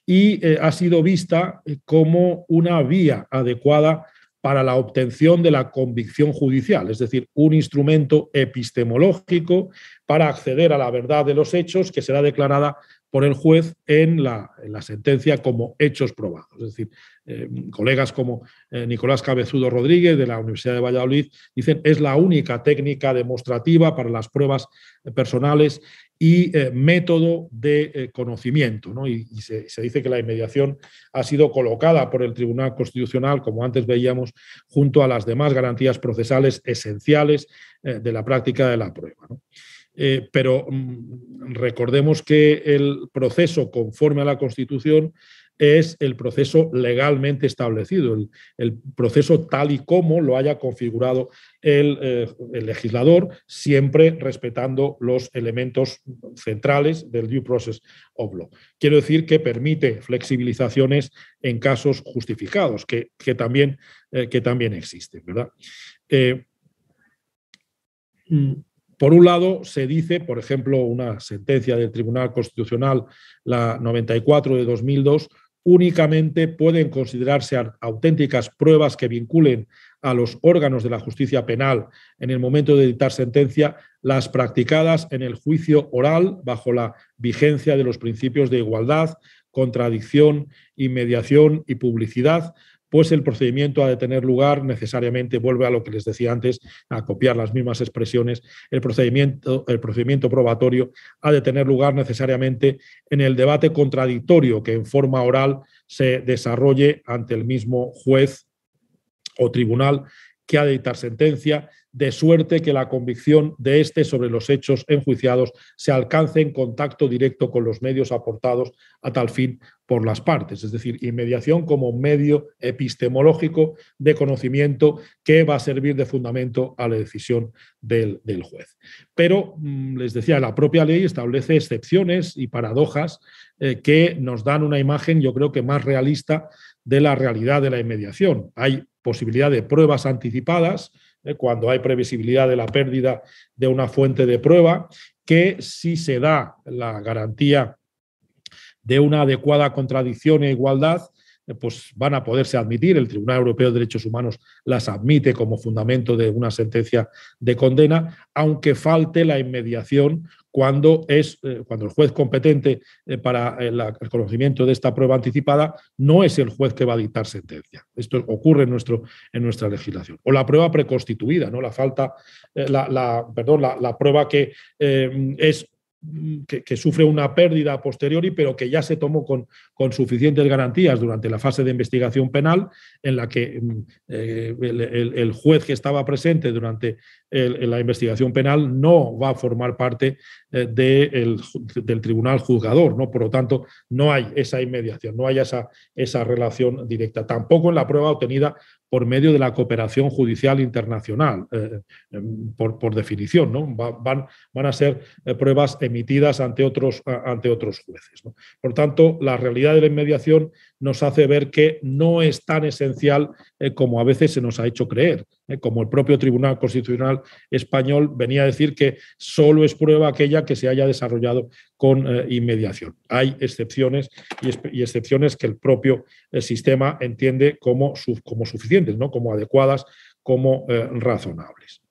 y ha sido vista como una vía adecuada para la obtención de la convicción judicial, es decir, un instrumento epistemológico para acceder a la verdad de los hechos que será declarada por el juez en la, sentencia como hechos probados. Es decir, eh, colegas como eh, Nicolás Cabezudo Rodríguez de la Universidad de Valladolid dicen es la única técnica demostrativa para las pruebas personales y eh, método de conocimiento. ¿no? Y, se, dice que la inmediación ha sido colocada por el Tribunal Constitucional, como antes veíamos, junto a las demás garantías procesales esenciales de la práctica de la prueba. Eh, pero mm, recordemos que el proceso conforme a la Constitución es el proceso legalmente establecido, el, proceso tal y como lo haya configurado eh, el, legislador, siempre respetando los elementos centrales del due process of law. Quiero decir que permite flexibilizaciones en casos justificados, que, también, eh, que también existen, ¿verdad? Mm, por un lado, se dice, por ejemplo, una sentencia del Tribunal Constitucional, la 94 de 2002, únicamente pueden considerarse auténticas pruebas que vinculen a los órganos de la justicia penal en el momento de dictar sentencia las practicadas en el juicio oral bajo la vigencia de los principios de igualdad, contradicción, inmediación y publicidad, pues el procedimiento ha de tener lugar necesariamente, vuelve a lo que les decía antes, a copiar las mismas expresiones, el procedimiento, el procedimiento probatorio ha de tener lugar necesariamente en el debate contradictorio que en forma oral se desarrolle ante el mismo juez o tribunal que ha de dictar sentencia de suerte que la convicción de este sobre los hechos enjuiciados se alcance en contacto directo con los medios aportados a tal fin por las partes, es decir, inmediación como medio epistemológico de conocimiento que va a servir de fundamento a la decisión del, juez. Pero, mm, les decía, la propia ley establece excepciones y paradojas eh, que nos dan una imagen, yo creo que más realista de la realidad de la inmediación. Hay posibilidad de pruebas anticipadas, eh, cuando hay previsibilidad de la pérdida de una fuente de prueba, que si se da la garantía de una adecuada contradicción e igualdad, eh, pues van a poderse admitir. El Tribunal Europeo de Derechos Humanos las admite como fundamento de una sentencia de condena, aunque falte la inmediación cuando, es, eh, cuando el juez competente eh, para el, conocimiento de esta prueba anticipada no es el juez que va a dictar sentencia. Esto ocurre en, nuestro, en nuestra legislación. O la prueba preconstituida, ¿no? la falta, la, perdón, la, prueba que es Mm, que, sufre una pérdida a posteriori, pero que ya se tomó con, suficientes garantías durante la fase de investigación penal, en la que mm, eh, el, juez que estaba presente durante la investigación penal no va a formar parte eh, del tribunal juzgador. ¿no? Por lo tanto, no hay esa inmediación, no hay esa, esa relación directa. Tampoco en la prueba obtenida por medio de la cooperación judicial internacional, eh, eh, por, definición, ¿no? Van, a ser eh, pruebas emitidas ante otros, ante otros jueces. Por tanto, la realidad de la inmediación nos hace ver que no es tan esencial como a veces se nos ha hecho creer. ¿eh? como el propio Tribunal Constitucional español venía a decir que solo es prueba aquella que se haya desarrollado con eh, inmediación. Hay excepciones y, excepciones que el propio eh, sistema entiende como, suficientes, ¿no? como adecuadas, como razonables.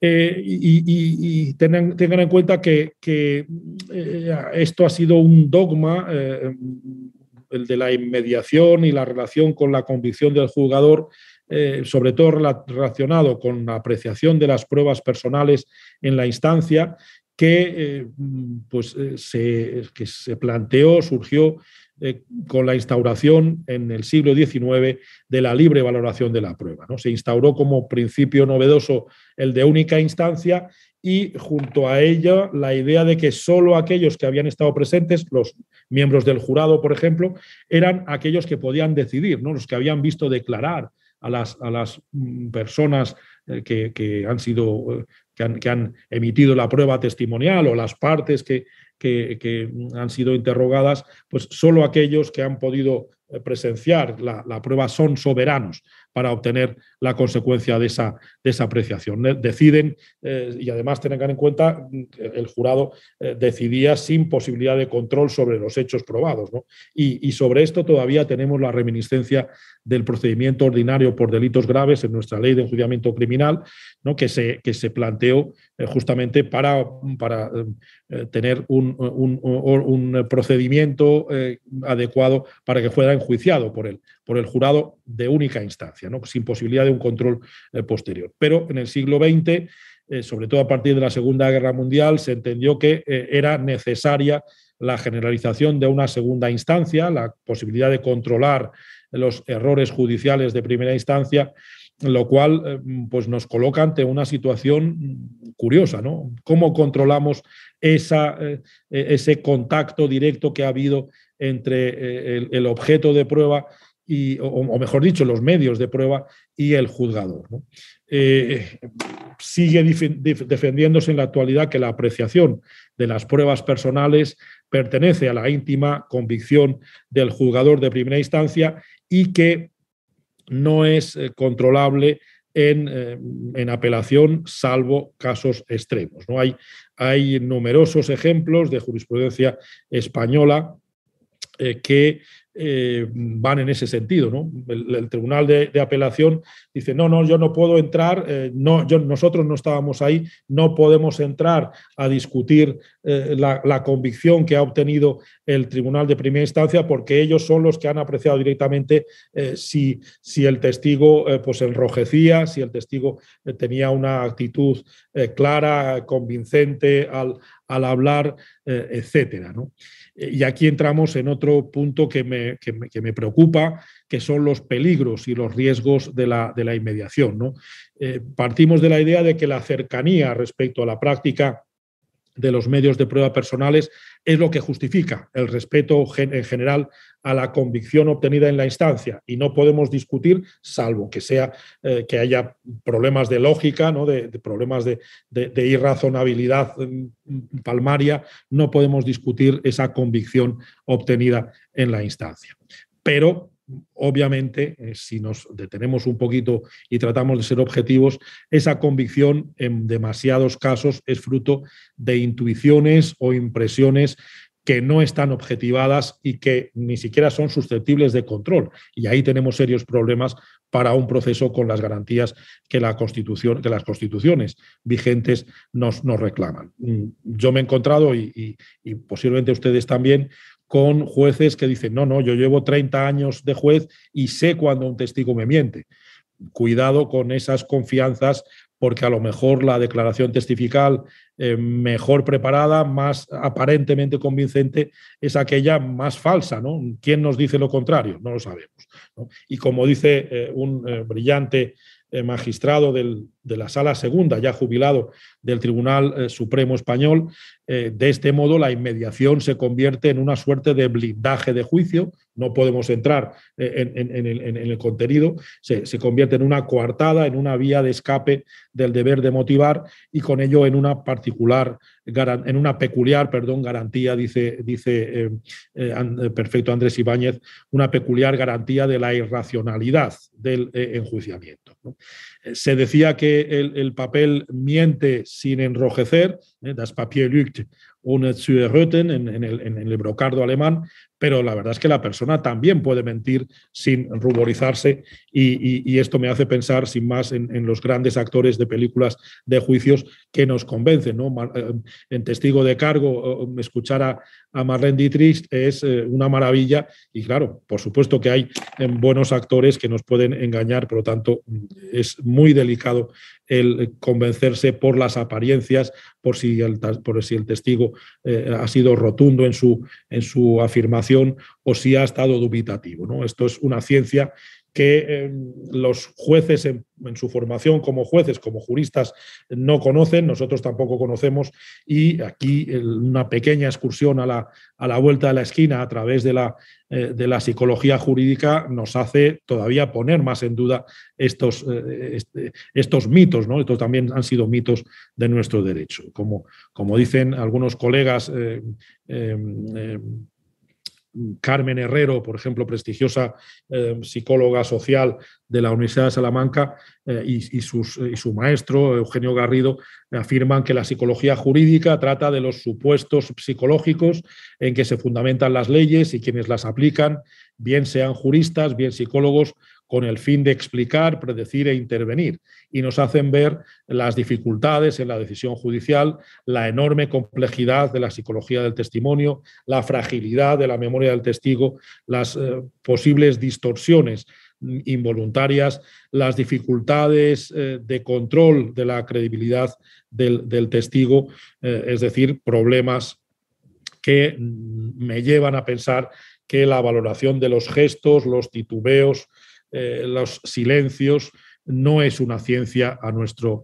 y, tengan, en cuenta que, que esto ha sido un dogma, el de la inmediación y la relación con la convicción del jugador, eh, sobre todo relacionado con la apreciación de las pruebas personales en la instancia, que, eh, mm, pues, eh, se, planteó, surgió con la instauración en el siglo XIX de la libre valoración de la prueba. ¿no? Se instauró como principio novedoso el de única instancia y junto a ella la idea de que solo aquellos que habían estado presentes, los miembros del jurado, por ejemplo, eran aquellos que podían decidir, ¿no? los que habían visto declarar a las, mm, personas eh, que, han sido, que han, emitido la prueba testimonial o las partes que, mm, han sido interrogadas, pues solo aquellos que han podido eh, presenciar la, la prueba son soberanos para obtener la consecuencia de esa, apreciación. Deciden, eh, y además tengan en cuenta, el jurado eh, decidía sin posibilidad de control sobre los hechos probados. Y, sobre esto todavía tenemos la reminiscencia del procedimiento ordinario por delitos graves en nuestra ley de enjuiciamiento criminal, que, se, que se planteó eh, justamente para, para tener un, procedimiento adecuado para que fuera enjuiciado por el, por el jurado de única instancia, sin posibilidad de un control eh, posterior. Pero en el siglo XX, eh, sobre todo a partir de la Segunda Guerra Mundial, se entendió que eh, era necesaria la generalización de una segunda instancia, la posibilidad de controlar los errores judiciales de primera instancia, lo cual pues nos coloca ante una situación curiosa, ¿no? ¿Cómo controlamos esa, ese contacto directo que ha habido entre el, objeto de prueba o, mejor dicho, los medios de prueba y el juzgador. Eh, sigue defendiéndose en la actualidad que la apreciación de las pruebas personales pertenece a la íntima convicción del juzgador de primera instancia y que no es eh, controlable eh, en, apelación, salvo casos extremos. ¿no? Hay, hay numerosos ejemplos de jurisprudencia española que eh, van en ese sentido. ¿no? El, Tribunal de, Apelación dice, no, no, yo no puedo entrar, eh, no, nosotros no estábamos ahí, no podemos entrar a discutir eh, la, la, convicción que ha obtenido el Tribunal de Primera Instancia porque ellos son los que han apreciado directamente si, si, el testigo pues enrojecía, si el testigo tenía una actitud clara, convincente al, al hablar, eh, etcétera. Eh, y aquí entramos en otro punto que me, que, preocupa, que son los peligros y los riesgos de la, de la inmediación. ¿no? Eh, partimos de la idea de que la cercanía respecto a la práctica de los medios de prueba personales es lo que justifica el respeto en general a la convicción obtenida en la instancia y no podemos discutir salvo que sea eh, que haya problemas de lógica ¿no? de, problemas de, irrazonabilidad mm, palmaria no podemos discutir esa convicción obtenida en la instancia pero obviamente, eh, si nos detenemos un poquito y tratamos de ser objetivos, esa convicción en demasiados casos es fruto de intuiciones o impresiones que no están objetivadas y que ni siquiera son susceptibles de control. Y ahí tenemos serios problemas para un proceso con las garantías que, la constitución, las constituciones vigentes nos, nos reclaman. Mm, yo me he encontrado, y posiblemente ustedes también, con jueces que dicen, no, no, yo llevo 30 años de juez y sé cuando un testigo me miente. Cuidado con esas confianzas porque a lo mejor la declaración testifical eh, mejor preparada, más aparentemente convincente, es aquella más falsa, ¿no? ¿Quién nos dice lo contrario? No lo sabemos. Y como dice eh, un eh, brillante magistrado del, de la Sala Segunda, ya jubilado del Tribunal eh, Supremo Español. Eh, de este modo, la inmediación se convierte en una suerte de blindaje de juicio. No podemos entrar eh, en, el, contenido. Se, convierte en una coartada, en una vía de escape del deber de motivar y con ello en una particular, en una peculiar, perdón, garantía, dice, dice perfecto Andrés Ibáñez, una peculiar garantía de la irracionalidad del enjuiciamiento se decía que el, papel miente sin enrojecer, ¿eh? das papier lügt un en, en, el, brocardo alemán, pero la verdad es que la persona también puede mentir sin ruborizarse y, esto me hace pensar sin más en, los grandes actores de películas de juicios que nos convencen. ¿no? Eh, en testigo de cargo, escuchar a, a Marlene Dietrich es eh, una maravilla y claro, por supuesto que hay eh, buenos actores que nos pueden engañar, por lo tanto es muy delicado el convencerse por las apariencias, por si el, por si el testigo eh, ha sido rotundo en su, en su afirmación o si ha estado dubitativo. ¿no? Esto es una ciencia que eh, los jueces en, su formación como jueces, como juristas, no conocen, nosotros tampoco conocemos, y aquí una pequeña excursión a la, a la vuelta de la esquina a través de la, eh, psicología jurídica nos hace todavía poner más en duda estos, eh, este, estos mitos, ¿no? Estos también han sido mitos de nuestro derecho. Como, como dicen algunos colegas, Carmen Herrero, por ejemplo, prestigiosa eh, psicóloga social de la Universidad de Salamanca, eh, eh, y, su maestro, Eugenio Garrido, afirman que la psicología jurídica trata de los supuestos psicológicos en que se fundamentan las leyes y quienes las aplican, bien sean juristas, bien psicólogos, con el fin de explicar, predecir e intervenir. Y nos hacen ver las dificultades en la decisión judicial, la enorme complejidad de la psicología del testimonio, la fragilidad de la memoria del testigo, las eh, posibles distorsiones involuntarias, las dificultades eh, de control de la credibilidad del, testigo, eh, es decir, problemas que me llevan a pensar que la valoración de los gestos, los titubeos, eh, los silencios, no es una ciencia a nuestro,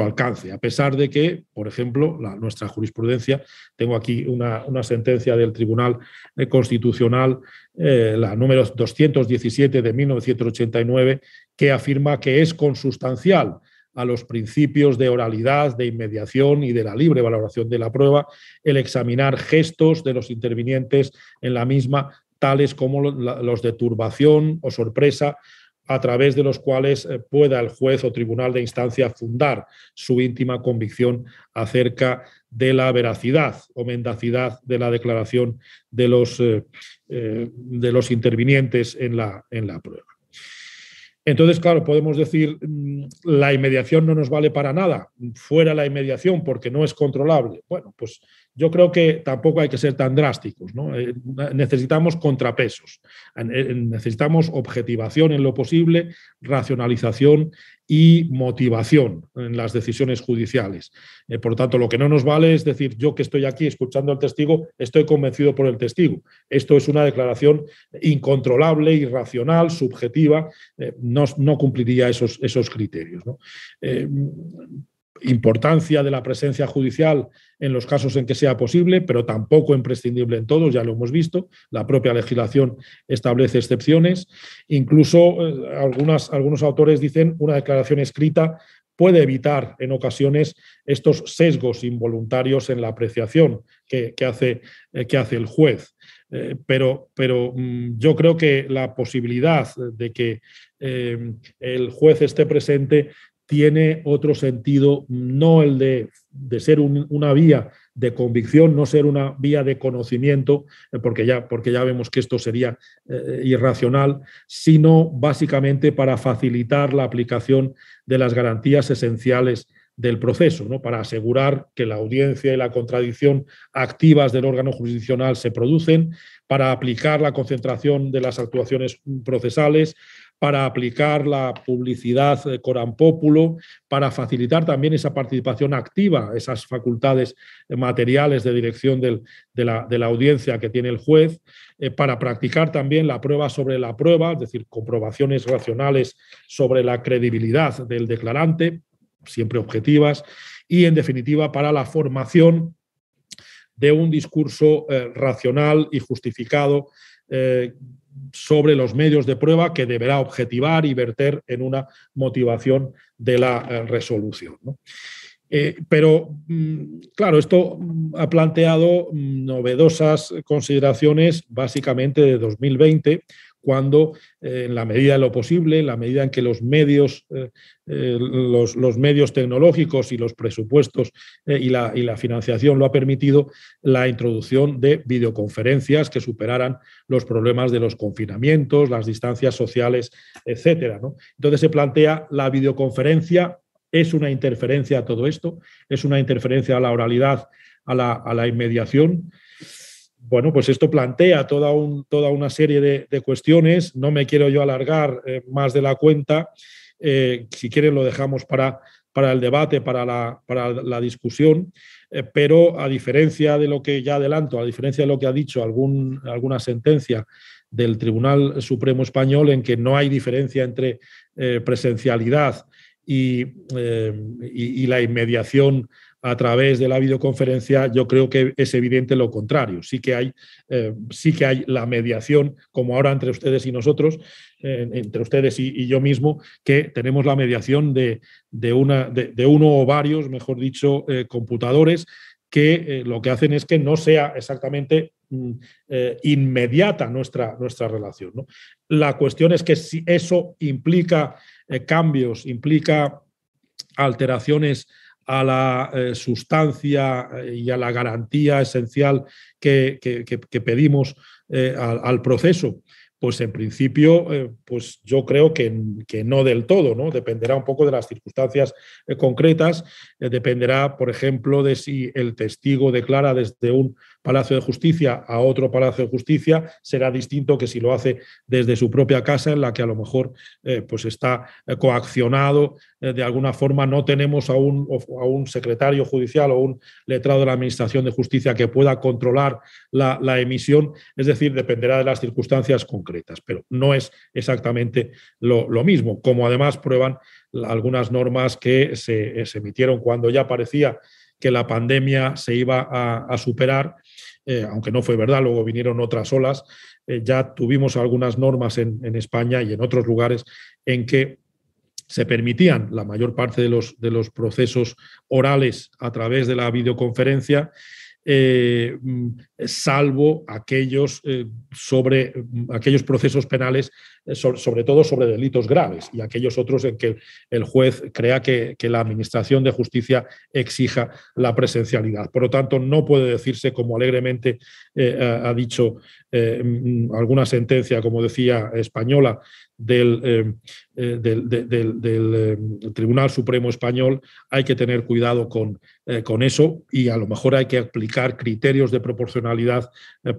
alcance, a pesar de que, por ejemplo, la, nuestra jurisprudencia, tengo aquí una, sentencia del Tribunal eh, Constitucional, eh, la número 217 de 1989, que afirma que es consustancial a los principios de oralidad, de inmediación y de la libre valoración de la prueba, el examinar gestos de los intervinientes en la misma tales como los de turbación o sorpresa, a través de los cuales eh, pueda el juez o tribunal de instancia fundar su íntima convicción acerca de la veracidad o mendacidad de la declaración de los, eh, eh, de los intervinientes en la, en la prueba. Entonces, claro, podemos decir, mm, la inmediación no nos vale para nada, fuera la inmediación porque no es controlable. Bueno, pues yo creo que tampoco hay que ser tan drásticos. Eh, necesitamos contrapesos, eh, necesitamos objetivación en lo posible, racionalización y motivación en las decisiones judiciales. Eh, por tanto, lo que no nos vale es decir, yo que estoy aquí escuchando al testigo, estoy convencido por el testigo. Esto es una declaración incontrolable, irracional, subjetiva, no, cumpliría esos, esos criterios. ¿no? importancia de la presencia judicial en los casos en que sea posible, pero tampoco imprescindible en todos, ya lo hemos visto, la propia legislación establece excepciones, incluso eh, algunos autores dicen una declaración escrita puede evitar en ocasiones estos sesgos involuntarios en la apreciación que, hace, eh, que hace, el juez. Eh, pero, pero mm, yo creo que la posibilidad de que el juez esté presente tiene otro sentido, no el de, ser una vía de convicción, no ser una vía de conocimiento, eh, porque ya, porque ya vemos que esto sería eh, irracional, sino básicamente para facilitar la aplicación de las garantías esenciales del proceso, ¿no? para asegurar que la audiencia y la contradicción activas del órgano jurisdiccional se producen, para aplicar la concentración de las actuaciones procesales, para aplicar la publicidad eh, Coram Populo, para facilitar también esa participación activa, esas facultades eh, materiales de dirección de, la, audiencia que tiene el juez, eh, para practicar también la prueba sobre la prueba, es decir, comprobaciones racionales sobre la credibilidad del declarante, siempre objetivas, y en definitiva para la formación de un discurso racional y justificado sobre los medios de prueba que deberá objetivar y verter en una motivación de la eh, resolución. Eh, pero, mm, claro, esto mm, ha planteado mm, novedosas consideraciones básicamente de 2020 cuando, eh, en la medida de lo posible, en la medida en que los medios, eh, eh, los, medios tecnológicos y los presupuestos y la, y, la, financiación lo ha permitido, la introducción de videoconferencias que superaran los problemas de los confinamientos, las distancias sociales, etcétera. Entonces se plantea la videoconferencia. Es una interferencia a todo esto, es una interferencia a la oralidad, a la, a la inmediación, bueno, pues esto plantea toda, una serie de, cuestiones. No me quiero yo alargar eh, más de la cuenta. Eh, si quieren lo dejamos para, el debate, para la, discusión. Eh, pero a diferencia de lo que ya adelanto, a diferencia de lo que ha dicho algún, alguna sentencia del Tribunal Supremo Español en que no hay diferencia entre presencialidad y, y la inmediación a través de la videoconferencia, yo creo que es evidente lo contrario. Sí que hay, eh, sí que hay la mediación, como ahora entre ustedes y nosotros, entre ustedes y, yo mismo, que tenemos la mediación de, una, de, uno o varios, mejor dicho, eh, computadores que eh, lo que hacen es que no sea exactamente mm, inmediata nuestra, nuestra relación. La cuestión es que si eso implica cambios, implica alteraciones a la eh, sustancia eh, y a la garantía esencial que, pedimos eh, al, proceso? Pues en principio, pues yo creo que, no del todo, ¿no? Dependerá un poco de las circunstancias concretas, dependerá, por ejemplo, de si el testigo declara desde un Palacio de Justicia a otro Palacio de Justicia será distinto que si lo hace desde su propia casa, en la que a lo mejor eh, pues está eh, coaccionado eh, de alguna forma. No tenemos a un, a un, secretario judicial o un letrado de la Administración de Justicia que pueda controlar la, emisión. Es decir, dependerá de las circunstancias concretas, pero no es exactamente lo, mismo, como además prueban algunas normas que se, emitieron cuando ya parecía que la pandemia se iba a superar eh, aunque no fue verdad, luego vinieron otras olas, eh, ya tuvimos algunas normas en, España y en otros lugares en que se permitían la mayor parte de los, de los procesos orales a través de la videoconferencia. Eh, mm, salvo aquellos, sobre, mm, aquellos procesos penales eh, sobre, todo sobre delitos graves y aquellos otros en que el juez crea que, la Administración de Justicia exija la presencialidad. Por lo tanto, no puede decirse, como alegremente eh, ha dicho eh, mm, alguna sentencia, como decía, española del, Tribunal Supremo Español, hay que tener cuidado con, con, eso y a lo mejor hay que aplicar criterios de proporcionalidad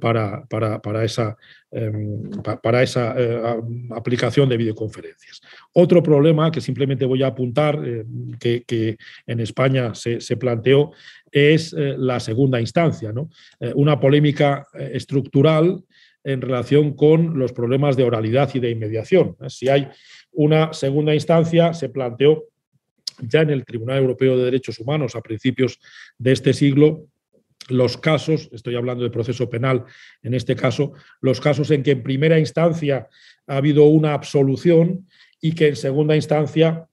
para, para esa Em, para esa eh, aplicación de videoconferencias. Otro problema que simplemente voy a apuntar, eh, que, en España se, se planteó, es eh, la segunda instancia, ¿no? una polémica estructural en relación con los problemas de oralidad y de inmediación. Si hay una segunda instancia, se planteó ya en el Tribunal Europeo de Derechos Humanos a principios de este siglo los casos, estoy hablando de proceso penal en este caso, los casos en que en primera instancia ha habido una absolución y que en segunda instancia,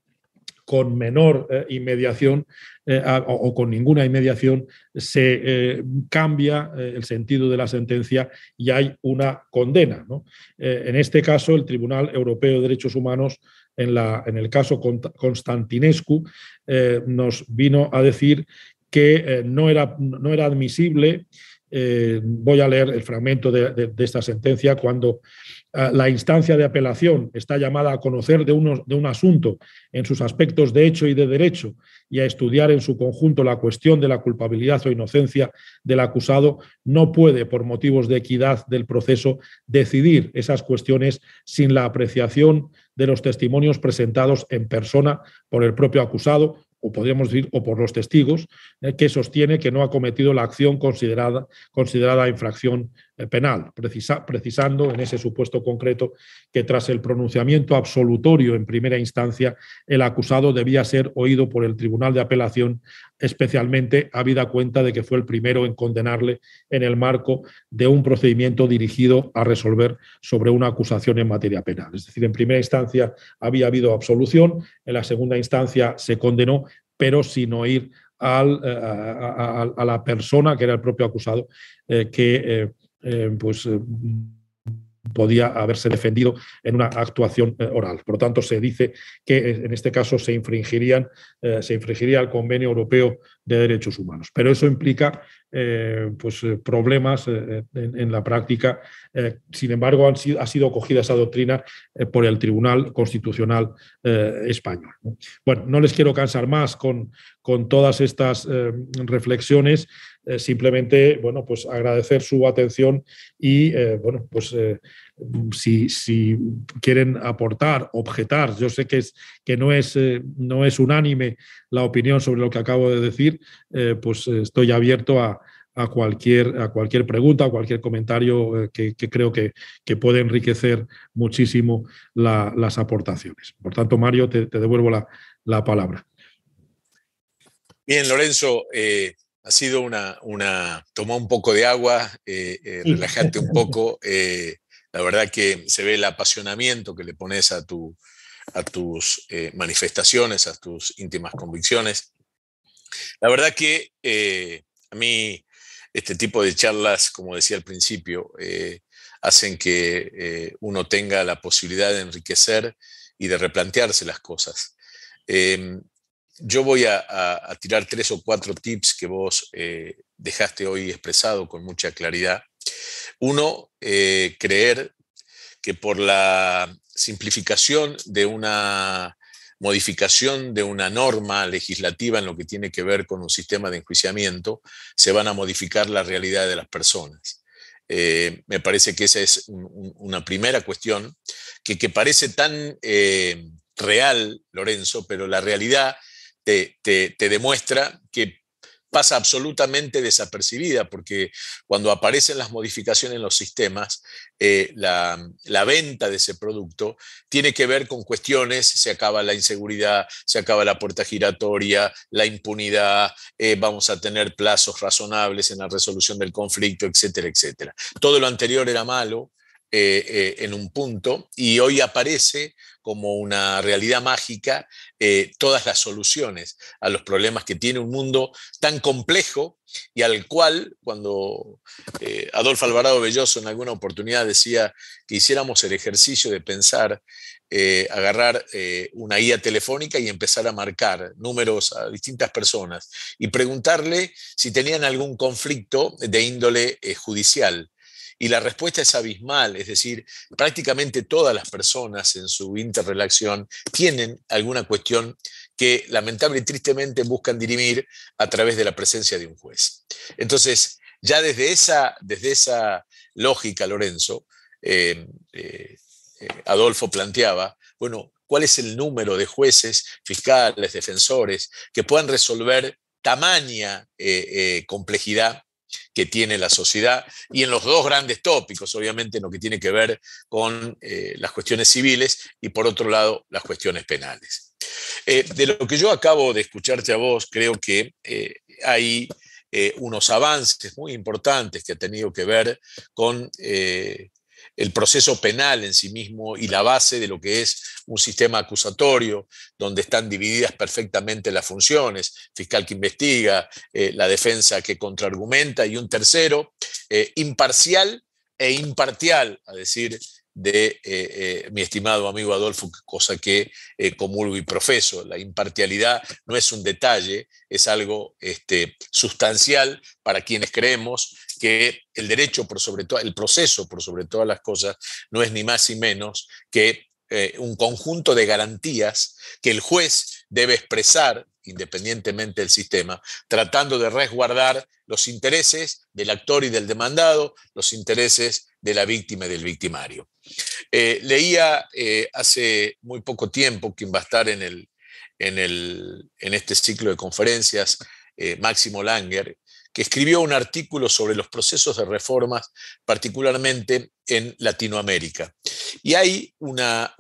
con menor eh, inmediación eh, o, con ninguna inmediación, se eh, cambia el sentido de la sentencia y hay una condena. en este caso, el Tribunal Europeo de Derechos Humanos, en, la, en el caso Constantinescu, nos vino a decir que eh, no, era, no era admisible. Eh, voy a leer el fragmento de, esta sentencia cuando ah, la instancia de apelación está llamada a conocer de, de un asunto en sus aspectos de hecho y de derecho y a estudiar en su conjunto la cuestión de la culpabilidad o inocencia del acusado, no puede, por motivos de equidad del proceso, decidir esas cuestiones sin la apreciación de los testimonios presentados en persona por el propio acusado o podríamos decir, o por los testigos, eh, que sostiene que no ha cometido la acción considerada, considerada infracción eh, penal, precisando en ese supuesto concreto que tras el pronunciamiento absolutorio en primera instancia, el acusado debía ser oído por el Tribunal de Apelación, especialmente habida cuenta de que fue el primero en condenarle en el marco de un procedimiento dirigido a resolver sobre una acusación en materia penal. Es decir, en primera instancia había habido absolución, en la segunda instancia se condenó, pero sin oír eh, a, la persona que era el propio acusado eh, que... Eh, pues eh, podía haberse defendido en una actuación eh, oral. Por lo tanto, se dice que en este caso se, infringirían, se infringiría el Convenio Europeo de Derechos Humanos. Pero eso implica pues, problemas en, la práctica. sin embargo, han sido, ha sido acogida esa doctrina por el Tribunal Constitucional Español. Bueno, no les quiero cansar más con, con todas estas reflexiones. Eh, simplemente, bueno, pues agradecer su atención y, eh, bueno, pues eh, si, quieren aportar, objetar, yo sé que, es, que no, es, no es unánime la opinión sobre lo que acabo de decir, pues estoy abierto a, cualquier, a cualquier pregunta, a cualquier comentario que, creo que, puede enriquecer muchísimo las aportaciones. Por tanto, Mario, te, devuelvo la, palabra. Bien, Lorenzo, ha sido una, una toma un poco de agua, eh, eh un poco. Eh, la verdad que se ve el apasionamiento que le pones a, tu, a tus eh, manifestaciones, a tus íntimas convicciones. La verdad que a mí este tipo de charlas, como decía al principio, hacen que uno tenga la posibilidad de enriquecer y de replantearse las cosas. Em, yo voy a, tirar tres o cuatro tips que vos eh, dejaste hoy expresado con mucha claridad. Uno, eh, creer que por la simplificación de una modificación de una norma legislativa en lo que tiene que ver con un sistema de enjuiciamiento, se van a modificar la realidad de las personas. Eh, me parece que esa es una primera cuestión que, que parece tan real, Lorenzo, pero la realidad te, demuestra que pasa absolutamente desapercibida, porque cuando aparecen las modificaciones en los sistemas, eh, la, venta de ese producto tiene que ver con cuestiones, se acaba la inseguridad, se acaba la puerta giratoria, la impunidad, eh, vamos a tener plazos razonables en la resolución del conflicto, etcétera, etcétera. Todo lo anterior era malo, eh, eh, en un punto y hoy aparece como una realidad mágica eh, todas las soluciones a los problemas que tiene un mundo tan complejo y al cual, cuando Adolfo Alvarado Belloso en alguna oportunidad decía que hiciéramos el ejercicio de pensar, agarrar una guía telefónica y empezar a marcar números a distintas personas y preguntarle si tenían algún conflicto de índole judicial y la respuesta es abismal, es decir, prácticamente todas las personas en su interrelación tienen alguna cuestión que lamentable y tristemente buscan dirimir a través de la presencia de un juez. Entonces, ya desde esa, desde esa lógica, Lorenzo, em, eh, eh, Adolfo planteaba, bueno, ¿cuál es el número de jueces, fiscales, defensores que puedan resolver tamaña eh, complejidad que tiene la sociedad y en los dos grandes tópicos, obviamente en lo que tiene que ver con eh, las cuestiones civiles y por otro lado las cuestiones penales. Eh, de lo que yo acabo de escucharte a vos, creo que eh, hay unos avances muy importantes que ha tenido que ver con el proceso penal en sí mismo y la base de lo que es un sistema acusatorio, donde están divididas perfectamente las funciones, fiscal que investiga, eh, la defensa que contraargumenta y un tercero, eh, imparcial e impartial, a decir de eh, mi estimado amigo Adolfo, cosa que comulgo y profeso. La imparcialidad no es un detalle, es algo este, sustancial para quienes creemos que el derecho, por sobre todo, el proceso, por sobre todas las cosas, no es ni más ni menos que eh, un conjunto de garantías que el juez debe expresar independientemente del sistema, tratando de resguardar los intereses del actor y del demandado, los intereses de la víctima y del victimario. Eh, leía eh, hace muy poco tiempo, quien va a estar en, el, en, este ciclo de conferencias, Máximo Langer, que escribió un artículo sobre los procesos de reformas, particularmente en Latinoamérica. Y hay una,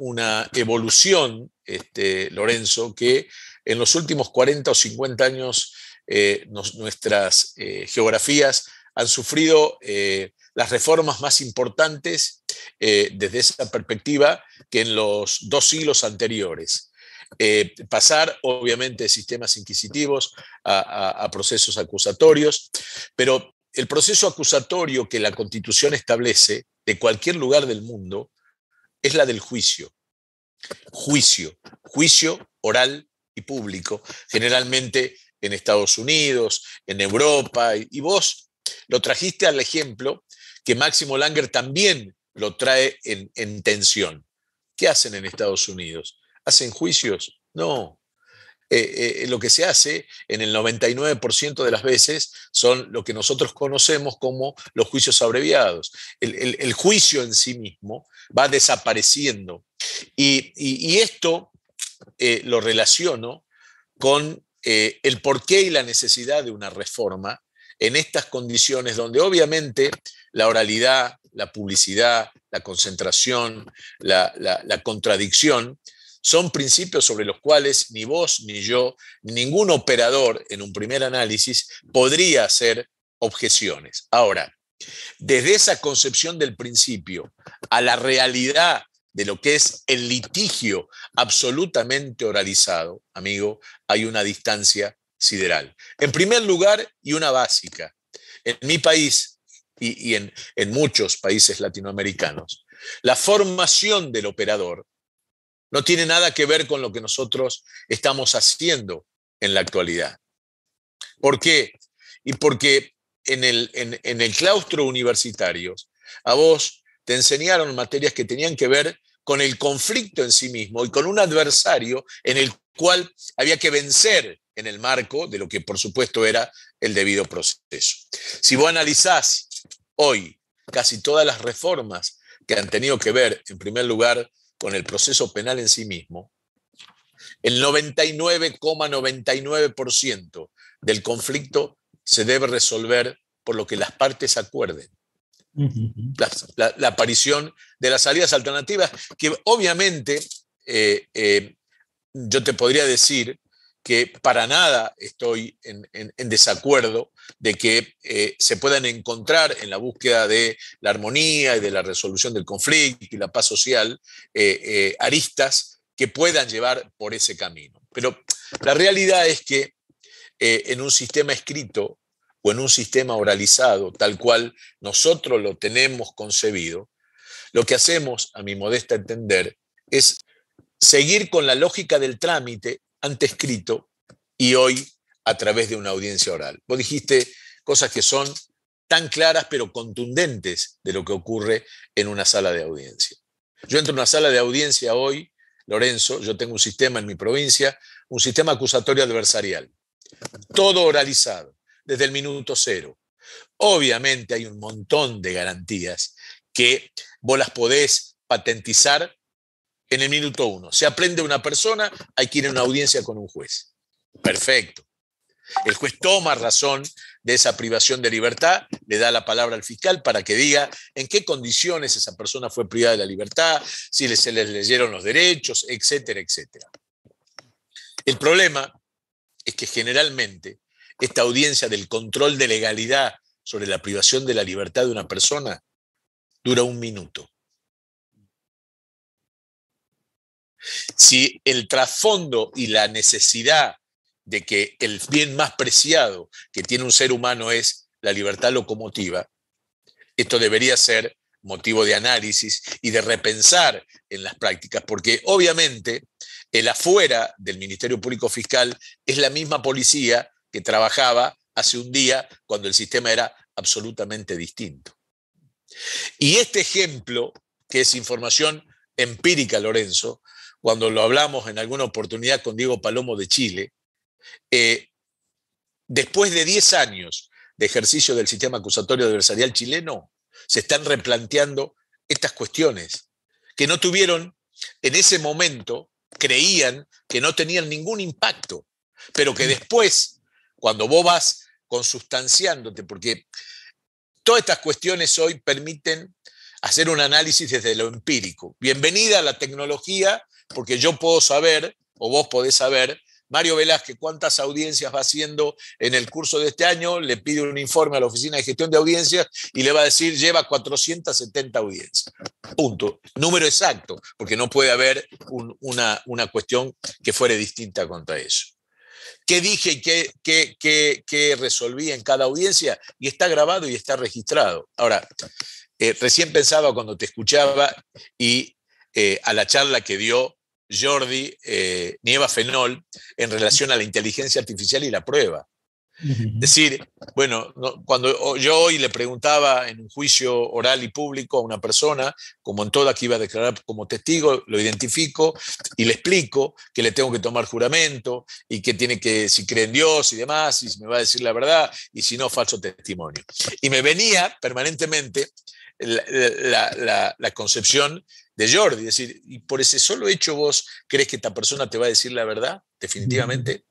evolución, este, Lorenzo, que en los últimos 40 o 50 años eh, nuestras eh, geografías han sufrido eh, las reformas más importantes desde esa perspectiva que en los dos siglos anteriores. Eh, pasar, obviamente, de sistemas inquisitivos a, procesos acusatorios, pero el proceso acusatorio que la Constitución establece de cualquier lugar del mundo es la del juicio. Juicio, juicio oral y público, generalmente en Estados Unidos, en Europa, y vos lo trajiste al ejemplo que Máximo Langer también lo trae en, en tensión. ¿Qué hacen en Estados Unidos? hacen juicios. No. Eh, eh, lo que se hace en el 99% de las veces son lo que nosotros conocemos como los juicios abreviados. El, juicio en sí mismo va desapareciendo. Y, esto eh, lo relaciono con el porqué y la necesidad de una reforma en estas condiciones donde obviamente la oralidad, la publicidad, la concentración, la contradicción son principios sobre los cuales ni vos, ni yo, ningún operador en un primer análisis podría hacer objeciones. Ahora, desde esa concepción del principio a la realidad de lo que es el litigio absolutamente oralizado, amigo, hay una distancia sideral. En primer lugar, y una básica, en mi país y, en muchos países latinoamericanos, la formación del operador no tiene nada que ver con lo que nosotros estamos haciendo en la actualidad. ¿Por qué? Y porque en el, en, el claustro universitario a vos te enseñaron materias que tenían que ver con el conflicto en sí mismo y con un adversario en el cual había que vencer en el marco de lo que por supuesto era el debido proceso. Si vos analizás hoy casi todas las reformas que han tenido que ver, en primer lugar, con el proceso penal en sí mismo, el 99,99% del conflicto se debe resolver por lo que las partes acuerden. la, aparición de las salidas alternativas, que obviamente eh, eh, yo te podría decir que para nada estoy en, desacuerdo de que eh, se puedan encontrar en la búsqueda de la armonía y de la resolución del conflicto y la paz social eh, eh, aristas que puedan llevar por ese camino. Pero la realidad es que en un sistema escrito o en un sistema oralizado, tal cual nosotros lo tenemos concebido, lo que hacemos, a mi modesta entender, es seguir con la lógica del trámite ante escrito y hoy a través de una audiencia oral. Vos dijiste cosas que son tan claras pero contundentes de lo que ocurre en una sala de audiencia. Yo entro en una sala de audiencia hoy, Lorenzo, yo tengo un sistema en mi provincia, un sistema acusatorio adversarial, todo oralizado, desde el minuto cero. Obviamente hay un montón de garantías que vos las podés patentizar en el minuto uno. Se aprende una persona, hay que ir a una audiencia con un juez. Perfecto. El juez toma razón de esa privación de libertad, le da la palabra al fiscal para que diga en qué condiciones esa persona fue privada de la libertad, si se les leyeron los derechos, etcétera, etcétera. El problema es que generalmente esta audiencia del control de legalidad sobre la privación de la libertad de una persona dura un minuto. Si el trasfondo y la necesidad de que el bien más preciado que tiene un ser humano es la libertad locomotiva, esto debería ser motivo de análisis y de repensar en las prácticas, porque obviamente el afuera del Ministerio Público Fiscal es la misma policía que trabajaba hace un día cuando el sistema era absolutamente distinto. Y este ejemplo, que es información empírica, Lorenzo, cuando lo hablamos en alguna oportunidad con Diego Palomo de Chile, eh, después de 10 años de ejercicio del sistema acusatorio adversarial chileno, se están replanteando estas cuestiones que no tuvieron en ese momento, creían que no tenían ningún impacto, pero que mm. después, cuando vos vas consustanciándote, porque todas estas cuestiones hoy permiten hacer un análisis desde lo empírico. Bienvenida a la tecnología porque yo puedo saber, o vos podés saber, Mario Velázquez, ¿cuántas audiencias va haciendo en el curso de este año? Le pide un informe a la Oficina de Gestión de Audiencias y le va a decir, lleva 470 audiencias. Punto. Número exacto, porque no puede haber una, cuestión que fuere distinta contra eso. ¿Qué dije y qué, resolví en cada audiencia? Y está grabado y está registrado. Ahora, eh, recién pensaba cuando te escuchaba y eh, a la charla que dio Jordi eh, Nieva Fenol en relación a la inteligencia artificial y la prueba. Es decir, bueno, cuando yo hoy le preguntaba en un juicio oral y público a una persona, como en toda que iba a declarar como testigo, lo identifico y le explico que le tengo que tomar juramento y que tiene que, si cree en Dios y demás, y si me va a decir la verdad, y si no, falso testimonio. Y me venía permanentemente la, la concepción de Jordi. Es decir, y por ese solo hecho vos crees que esta persona te va a decir la verdad, definitivamente.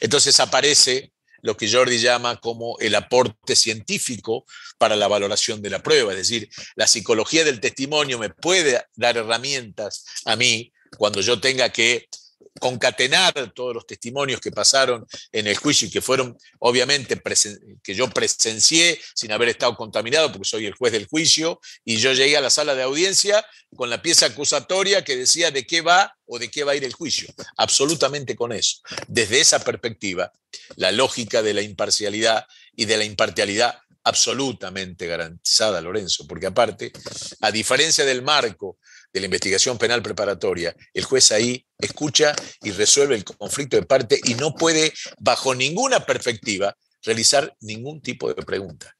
Entonces aparece lo que Jordi llama como el aporte científico para la valoración de la prueba. Es decir, la psicología del testimonio me puede dar herramientas a mí cuando yo tenga que concatenar todos los testimonios que pasaron en el juicio y que fueron, obviamente, que yo presencié sin haber estado contaminado, porque soy el juez del juicio, y yo llegué a la sala de audiencia con la pieza acusatoria que decía de qué va o de qué va a ir el juicio. Absolutamente con eso. Desde esa perspectiva, la lógica de la imparcialidad y de la imparcialidad absolutamente garantizada, Lorenzo, porque aparte, a diferencia del marco de la investigación penal preparatoria, el juez ahí escucha y resuelve el conflicto de parte y no puede, bajo ninguna perspectiva, realizar ningún tipo de pregunta.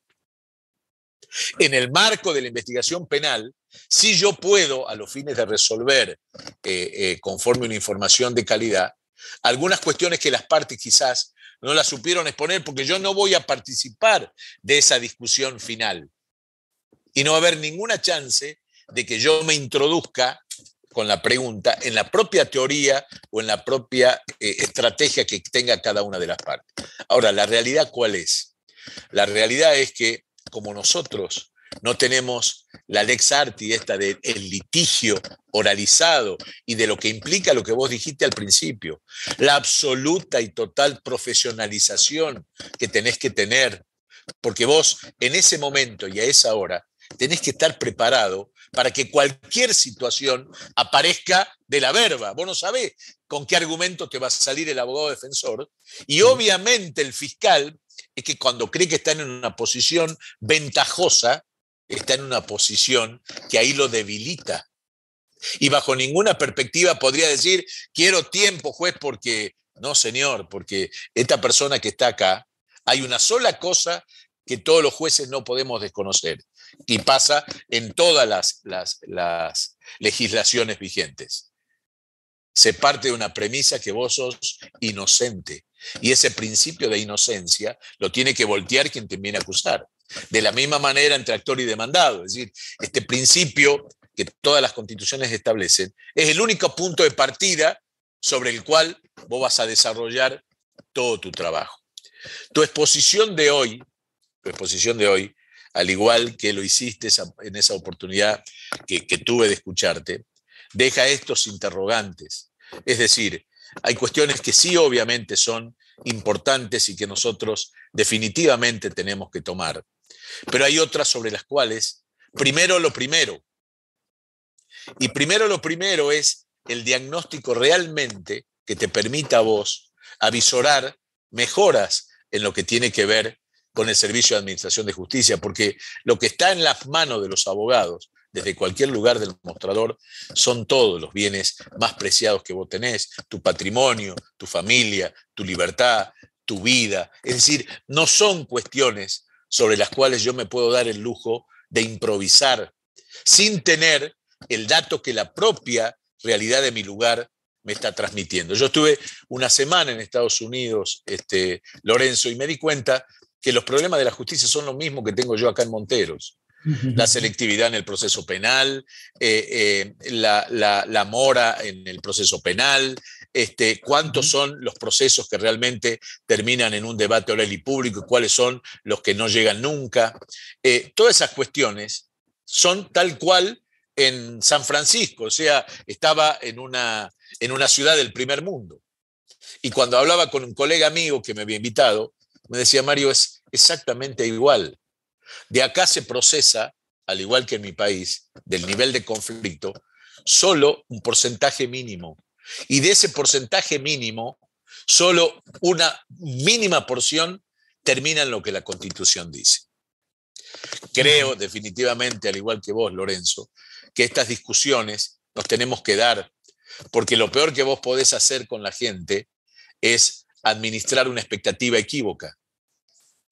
En el marco de la investigación penal, si yo puedo, a los fines de resolver, eh, eh, conforme una información de calidad, algunas cuestiones que las partes quizás no las supieron exponer porque yo no voy a participar de esa discusión final. Y no va a haber ninguna chance de que yo me introduzca con la pregunta en la propia teoría o en la propia eh, estrategia que tenga cada una de las partes. Ahora, ¿la realidad cuál es? La realidad es que como nosotros no tenemos la lex arti, esta del de litigio oralizado y de lo que implica lo que vos dijiste al principio, la absoluta y total profesionalización que tenés que tener, porque vos en ese momento y a esa hora tenés que estar preparado para que cualquier situación aparezca de la verba. Vos no sabés con qué argumento te va a salir el abogado defensor. Y obviamente el fiscal es que cuando cree que está en una posición ventajosa, está en una posición que ahí lo debilita. Y bajo ninguna perspectiva podría decir, quiero tiempo, juez, porque no, señor, porque esta persona que está acá, hay una sola cosa que todos los jueces no podemos desconocer, y pasa en todas las, legislaciones vigentes. Se parte de una premisa que vos sos inocente y ese principio de inocencia lo tiene que voltear quien te viene a acusar. De la misma manera entre actor y demandado. Es decir, este principio que todas las constituciones establecen es el único punto de partida sobre el cual vos vas a desarrollar todo tu trabajo. Tu exposición de hoy, tu exposición de hoy, al igual que lo hiciste en esa oportunidad que, tuve de escucharte, deja estos interrogantes. Es decir, hay cuestiones que sí obviamente son importantes y que nosotros definitivamente tenemos que tomar, pero hay otras sobre las cuales, primero lo primero, y primero lo primero es el diagnóstico realmente que te permita a vos avisorar mejoras en lo que tiene que ver con el Servicio de Administración de Justicia, porque lo que está en las manos de los abogados, desde cualquier lugar del mostrador, son todos los bienes más preciados que vos tenés, tu patrimonio, tu familia, tu libertad, tu vida. Es decir, no son cuestiones sobre las cuales yo me puedo dar el lujo de improvisar sin tener el dato que la propia realidad de mi lugar me está transmitiendo. Yo estuve una semana en Estados Unidos, este, Lorenzo, y me di cuenta que los problemas de la justicia son los mismos que tengo yo acá en Monteros. La selectividad en el proceso penal, eh, eh, la, mora en el proceso penal, este, cuántos son los procesos que realmente terminan en un debate oral y público y cuáles son los que no llegan nunca. Eh, todas esas cuestiones son tal cual en San Francisco, o sea, estaba en una, en una ciudad del primer mundo. Y cuando hablaba con un colega amigo que me había invitado, me decía Mario, es exactamente igual. De acá se procesa, al igual que en mi país, del nivel de conflicto, solo un porcentaje mínimo. Y de ese porcentaje mínimo, solo una mínima porción termina en lo que la Constitución dice. Creo definitivamente, al igual que vos, Lorenzo, que estas discusiones nos tenemos que dar, porque lo peor que vos podés hacer con la gente es administrar una expectativa equívoca.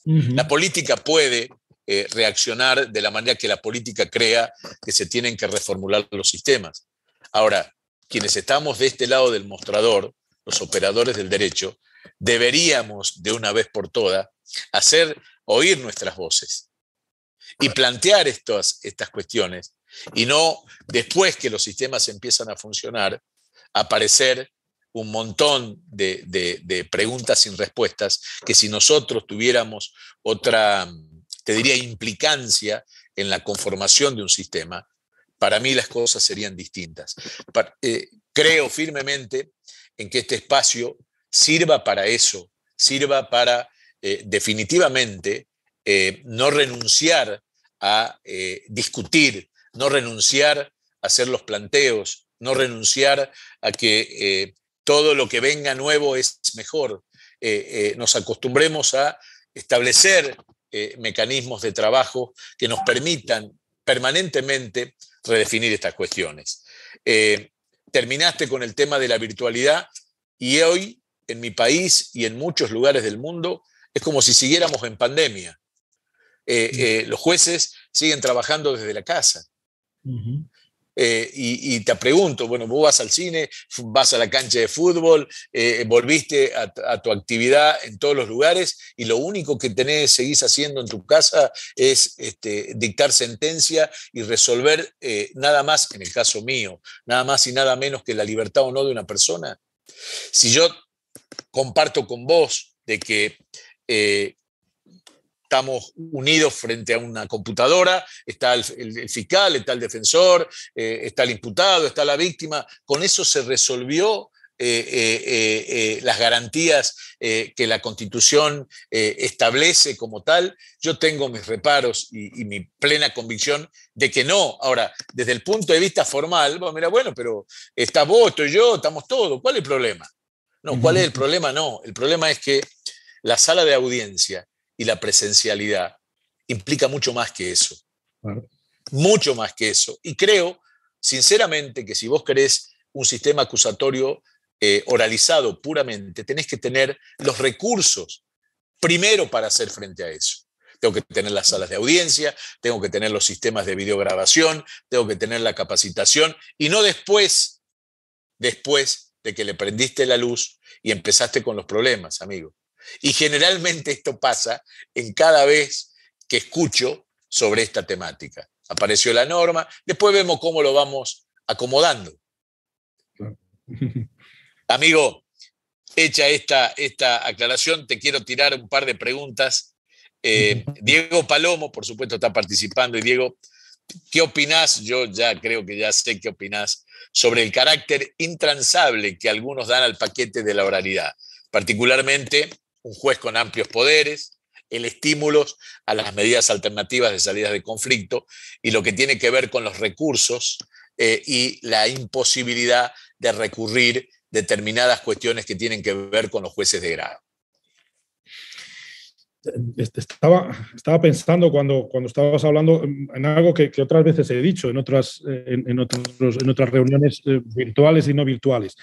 La política puede eh, reaccionar de la manera que la política crea que se tienen que reformular los sistemas. Ahora, quienes estamos de este lado del mostrador, los operadores del derecho, deberíamos de una vez por todas hacer oír nuestras voces y plantear estas, estas cuestiones y no después que los sistemas empiezan a funcionar, aparecer un montón de, preguntas sin respuestas, que si nosotros tuviéramos otra, te diría, implicancia en la conformación de un sistema, para mí las cosas serían distintas. Eh, creo firmemente en que este espacio sirva para eso, sirva para eh, definitivamente eh, no renunciar a discutir, no renunciar a hacer los planteos, no renunciar a que todo lo que venga nuevo es mejor. Eh, eh, nos acostumbremos a establecer eh, mecanismos de trabajo que nos permitan permanentemente redefinir estas cuestiones. terminaste con el tema de la virtualidad y hoy en mi país y en muchos lugares del mundo es como si siguiéramos en pandemia. los jueces siguen trabajando desde la casa. Eh, y, te pregunto, bueno, vos vas al cine, vas a la cancha de fútbol, eh, volviste a, tu actividad en todos los lugares y lo único que tenés, seguís haciendo en tu casa es este, dictar sentencia y resolver eh, nada más, en el caso mío, nada más y nada menos que la libertad o no de una persona. Si yo comparto con vos de que estamos unidos frente a una computadora, está el, fiscal, está el defensor, eh, está el imputado, está la víctima. Con eso se resolvió eh, eh, las garantías que la Constitución establece como tal. Yo tengo mis reparos y, mi plena convicción de que no. Ahora, desde el punto de vista formal, bueno, mira, bueno, pero está vos, estoy yo, estamos todos. ¿Cuál es el problema? No, ¿cuál es el problema? No, el problema es que la sala de audiencia y la presencialidad implica mucho más que eso. Mucho más que eso. Y creo, sinceramente, que si vos querés un sistema acusatorio eh, oralizado puramente, tenés que tener los recursos primero para hacer frente a eso. Tengo que tener las salas de audiencia, tengo que tener los sistemas de videograbación, tengo que tener la capacitación y no después, después de que le prendiste la luz y empezaste con los problemas, amigo. Y generalmente esto pasa en cada vez que escucho sobre esta temática. Apareció la norma, después vemos cómo lo vamos acomodando. Amigo, hecha esta, esta aclaración, te quiero tirar un par de preguntas. Eh, Diego Palomo, por supuesto, está participando. Y Diego, ¿qué opinás? Yo ya creo que ya sé qué opinás sobre el carácter intransable que algunos dan al paquete de la oralidad, particularmente un juez con amplios poderes, el estímulo a las medidas alternativas de salida de conflicto y lo que tiene que ver con los recursos eh, y la imposibilidad de recurrir determinadas cuestiones que tienen que ver con los jueces de grado. Este, estaba, estaba pensando cuando, cuando estabas hablando em, en algo que, que otras veces he dicho en otras, eh, en, en, otras reuniones eh, virtuales y no virtuales.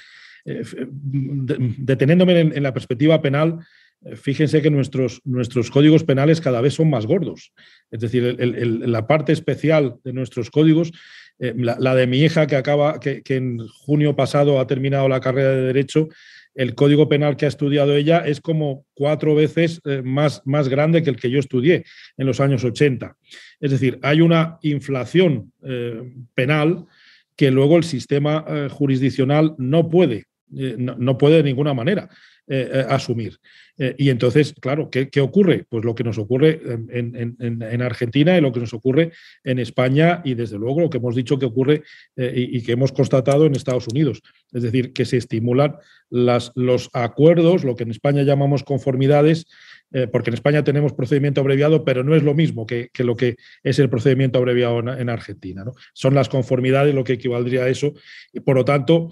Deteniéndome en la perspectiva penal, eh, fíjense que nuestros, nuestros códigos penales cada vez son más gordos. Es decir, la parte especial de nuestros códigos, eh, la, de mi hija que acaba, que, en junio pasado ha terminado la carrera de Derecho, el código penal que ha estudiado ella es como cuatro veces eh, más, más grande que el que yo estudié en los años 80. Es decir, hay una inflación penal que luego el sistema jurisdiccional no puede, no puede de ninguna manera. Eh, eh, asumir. Eh, y entonces, claro, ¿qué, ocurre? Pues lo que nos ocurre em, en, Argentina y lo que nos ocurre en España y desde luego lo que hemos dicho que ocurre y, que hemos constatado en Estados Unidos. Es decir, que se estimulan las, los acuerdos, lo que en España llamamos conformidades, porque en España tenemos procedimiento abreviado, pero no es lo mismo que, lo que es el procedimiento abreviado en, Argentina. Son las conformidades lo que equivaldría a eso. Y por lo tanto,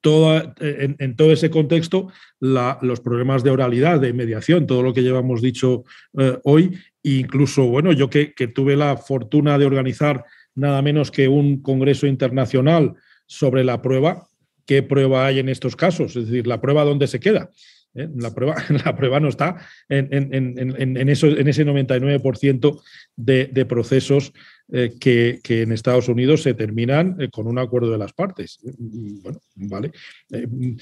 toda, en todo ese contexto, los problemas de oralidad, de mediación, todo lo que llevamos dicho eh, hoy. incluso, bueno, yo que, tuve la fortuna de organizar nada menos que un congreso internacional sobre la prueba, ¿qué prueba hay en estos casos? Es decir, la prueba dónde se queda. ¿Eh? La, prueba, la prueba no está en, en, en, ese 99% de procesos eh, que, en Estados Unidos se terminan eh, con un acuerdo de las partes. Mm, mm, bueno, vale. Eh, mm,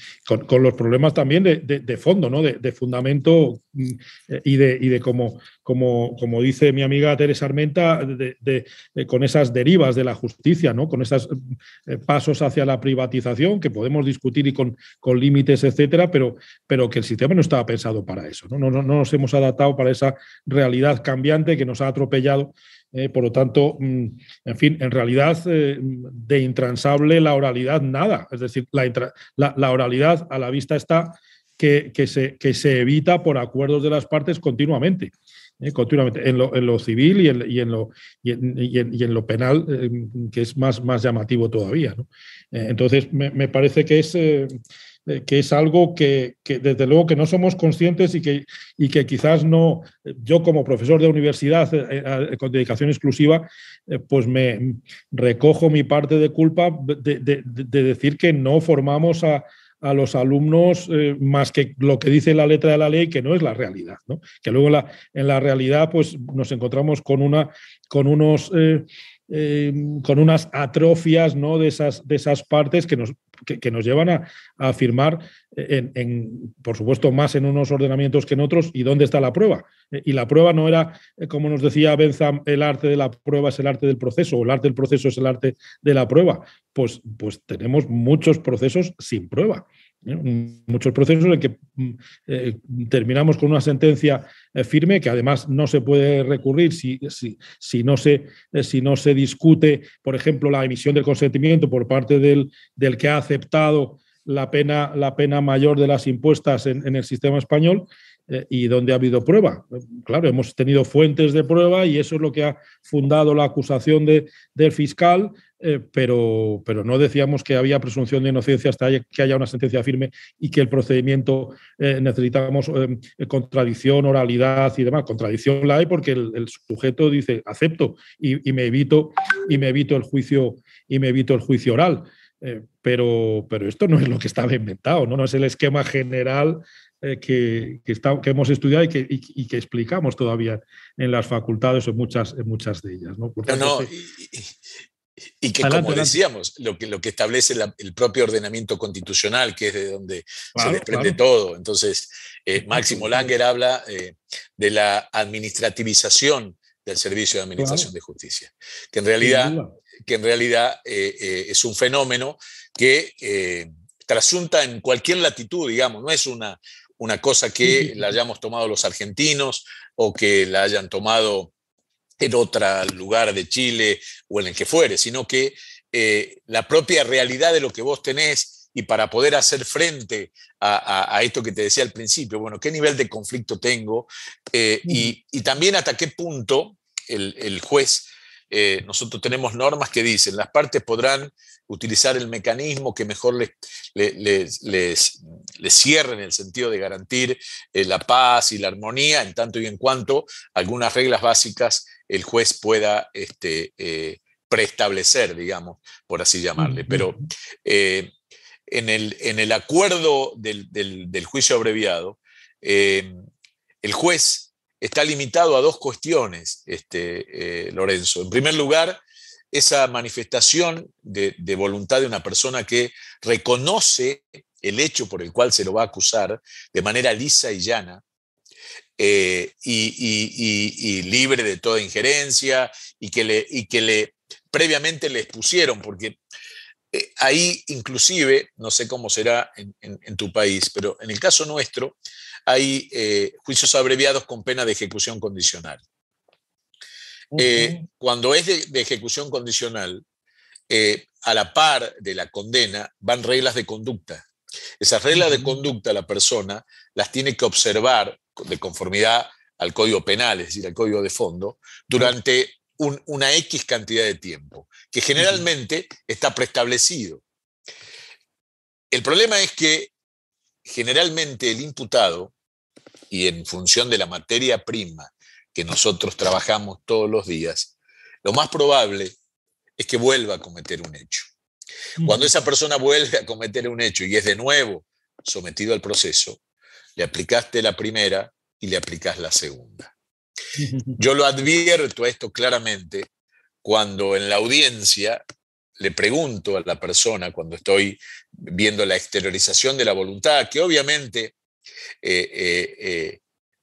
con, los problemas también de, fondo, ¿no? De, fundamento y de, y como, como, como, dice mi amiga Teresa Armenta, con esas derivas de la justicia, ¿no? Con esos pasos hacia la privatización que podemos discutir y con, con límites, etcétera, pero, pero que el sistema no estaba pensado para eso. No, no, no nos hemos adaptado para esa realidad cambiante que nos ha atropellado eh, por lo tanto, mm, en fin, en realidad eh, de intransable la oralidad nada. Es decir, la, oralidad a la vista está que, se, se, evita por acuerdos de las partes continuamente. Eh, continuamente en lo, civil y en, lo, lo penal, que es más, más llamativo todavía. entonces, me, parece que es eh, que es algo que, desde luego que no somos conscientes y que, que quizás no, yo como profesor de universidad eh, eh, con dedicación exclusiva, pues me recojo mi parte de culpa de, decir que no formamos a, los alumnos más que lo que dice la letra de la ley, que no es la realidad. Que luego en la realidad pues, nos encontramos con, una, con, unos, con unas atrofias ¿no? de, esas, de esas partes que nos, que, nos llevan a, afirmar, en, en, por supuesto, más en unos ordenamientos que en otros, y dónde está la prueba. Eh, y la prueba no era, eh, como nos decía Benzam, el arte de la prueba es el arte del proceso, o el arte del proceso es el arte de la prueba. Pues, pues tenemos muchos procesos sin prueba. Muchos procesos en que mm, eh, terminamos con una sentencia eh, firme que además no se puede recurrir si, no se, eh, si, no se, discute, por ejemplo, la emisión del consentimiento por parte del, que ha aceptado la pena, la pena, mayor de las impuestas en, el sistema español y donde ha habido prueba. Claro, hemos tenido fuentes de prueba y eso es lo que ha fundado la acusación del fiscal eh, pero, pero no decíamos que había presunción de inocencia hasta que haya una sentencia firme y que el procedimiento eh, necesitamos eh, contradicción, oralidad y demás. Contradicción la hay porque el, sujeto dice acepto y, me evito y me evito el juicio y me evito el juicio oral. Eh, pero, pero esto no es lo que estaba inventado, no, es el esquema general que, que, hemos estudiado y que, explicamos todavía en las facultades o muchas, en muchas de ellas. ¿no? no, este y que, como decíamos, lo que, lo que establece el propio ordenamiento constitucional, que es de donde se desprende todo. Entonces, eh, Máximo Langer habla eh, de la administrativización del Servicio de Administración de Justicia, que en realidad, que en realidad eh, es un fenómeno que trasunta en cualquier latitud, digamos, no es una, una cosa que la hayamos tomado los argentinos o que la hayan tomado en otro lugar de Chile o en el que fuere, sino que eh, la propia realidad de lo que vos tenés y para poder hacer frente a, esto que te decía al principio, bueno, qué nivel de conflicto tengo eh, y, también hasta qué punto el, juez, eh, nosotros tenemos normas que dicen, las partes podrán utilizar el mecanismo que mejor les, les cierre en el sentido de garantir la paz y la armonía, en tanto y en cuanto algunas reglas básicas el juez pueda este, eh, preestablecer, digamos, por así llamarle. Pero eh, en, el, en, el, acuerdo del, juicio abreviado, eh, el juez está limitado a dos cuestiones, este, Lorenzo. En primer lugar, esa manifestación de, de voluntad de una persona que reconoce el hecho por el cual se lo va a acusar de manera lisa y llana, eh, y, libre de toda injerencia y que le, y que le previamente le expusieron, porque eh, ahí inclusive, no sé cómo será en, tu país, pero en el caso nuestro hay eh, juicios abreviados con pena de ejecución condicional. Cuando es de, ejecución condicional, a la par de la condena van reglas de conducta. Esas reglas de conducta la persona las tiene que observar de conformidad al Código Penal, es decir, al Código de Fondo, durante una X cantidad de tiempo, que generalmente está preestablecido. El problema es que generalmente el imputado, y en función de la materia prima que nosotros trabajamos todos los días, lo más probable es que vuelva a cometer un hecho. Cuando esa persona vuelve a cometer un hecho y es de nuevo sometido al proceso, le aplicaste la primera y le aplicas la segunda. Yo lo advierto a esto claramente cuando en la audiencia le pregunto a la persona, cuando estoy viendo la exteriorización de la voluntad, que obviamente eh, eh, eh,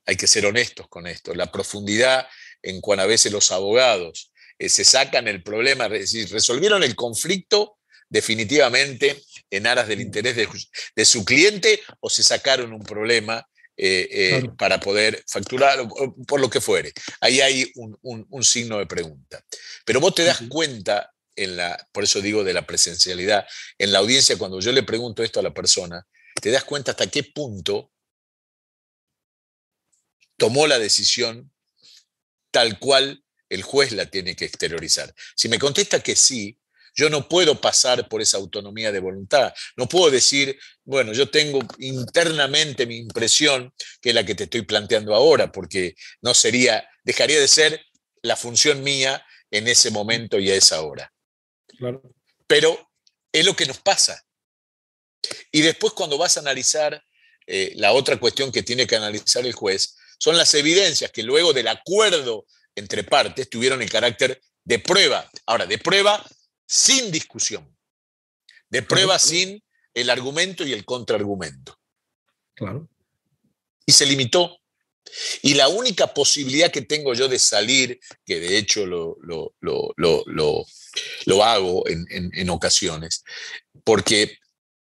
hay que ser honestos con esto, la profundidad en cuanto a veces los abogados se sacan el problema, es resolvieron el conflicto definitivamente en aras del interés de, su cliente o se sacaron un problema eh, eh, para poder facturar, por lo que fuere. Ahí hay un, signo de pregunta. Pero vos te das cuenta, en la, por eso digo de la presencialidad, en la audiencia, cuando yo le pregunto esto a la persona, te das cuenta hasta qué punto tomó la decisión tal cual el juez la tiene que exteriorizar. Si me contesta que sí, yo no puedo pasar por esa autonomía de voluntad. No puedo decir, bueno, yo tengo internamente mi impresión, que es la que te estoy planteando ahora, porque no sería, dejaría de ser la función mía en ese momento y a esa hora. Pero es lo que nos pasa. Y después cuando vas a analizar eh, la otra cuestión que tiene que analizar el juez, son las evidencias que luego del acuerdo entre partes tuvieron el carácter de prueba. Ahora, de prueba sin discusión, de prueba sin el argumento y el contraargumento. Claro. Y se limitó. Y la única posibilidad que tengo yo de salir, que de hecho lo, lo, lo, lo hago en, en ocasiones, porque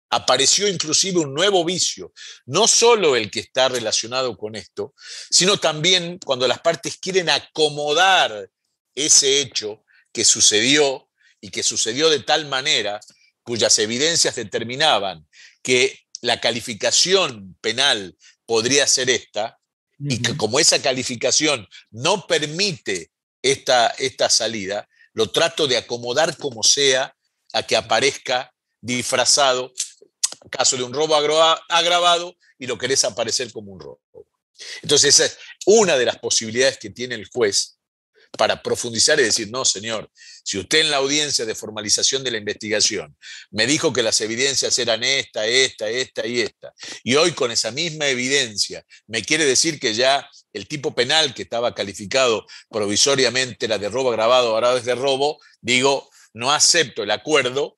apareció inclusive un nuevo vicio, no solo el que está relacionado con esto, sino también cuando las partes quieren acomodar ese hecho que sucedió y que sucedió de tal manera, cuyas evidencias determinaban que la calificación penal podría ser esta, y que como esa calificación no permite esta, esta salida, lo trato de acomodar como sea a que aparezca disfrazado, caso de un robo agravado, y lo querés aparecer como un robo. Entonces, esa es una de las posibilidades que tiene el juez para profundizar y decir, no, señor, si usted en la audiencia de formalización de la investigación me dijo que las evidencias eran esta, esta, esta y esta, y hoy con esa misma evidencia me quiere decir que ya el tipo penal que estaba calificado provisoriamente era de robo agravado, ahora es de robo, digo, no acepto el acuerdo,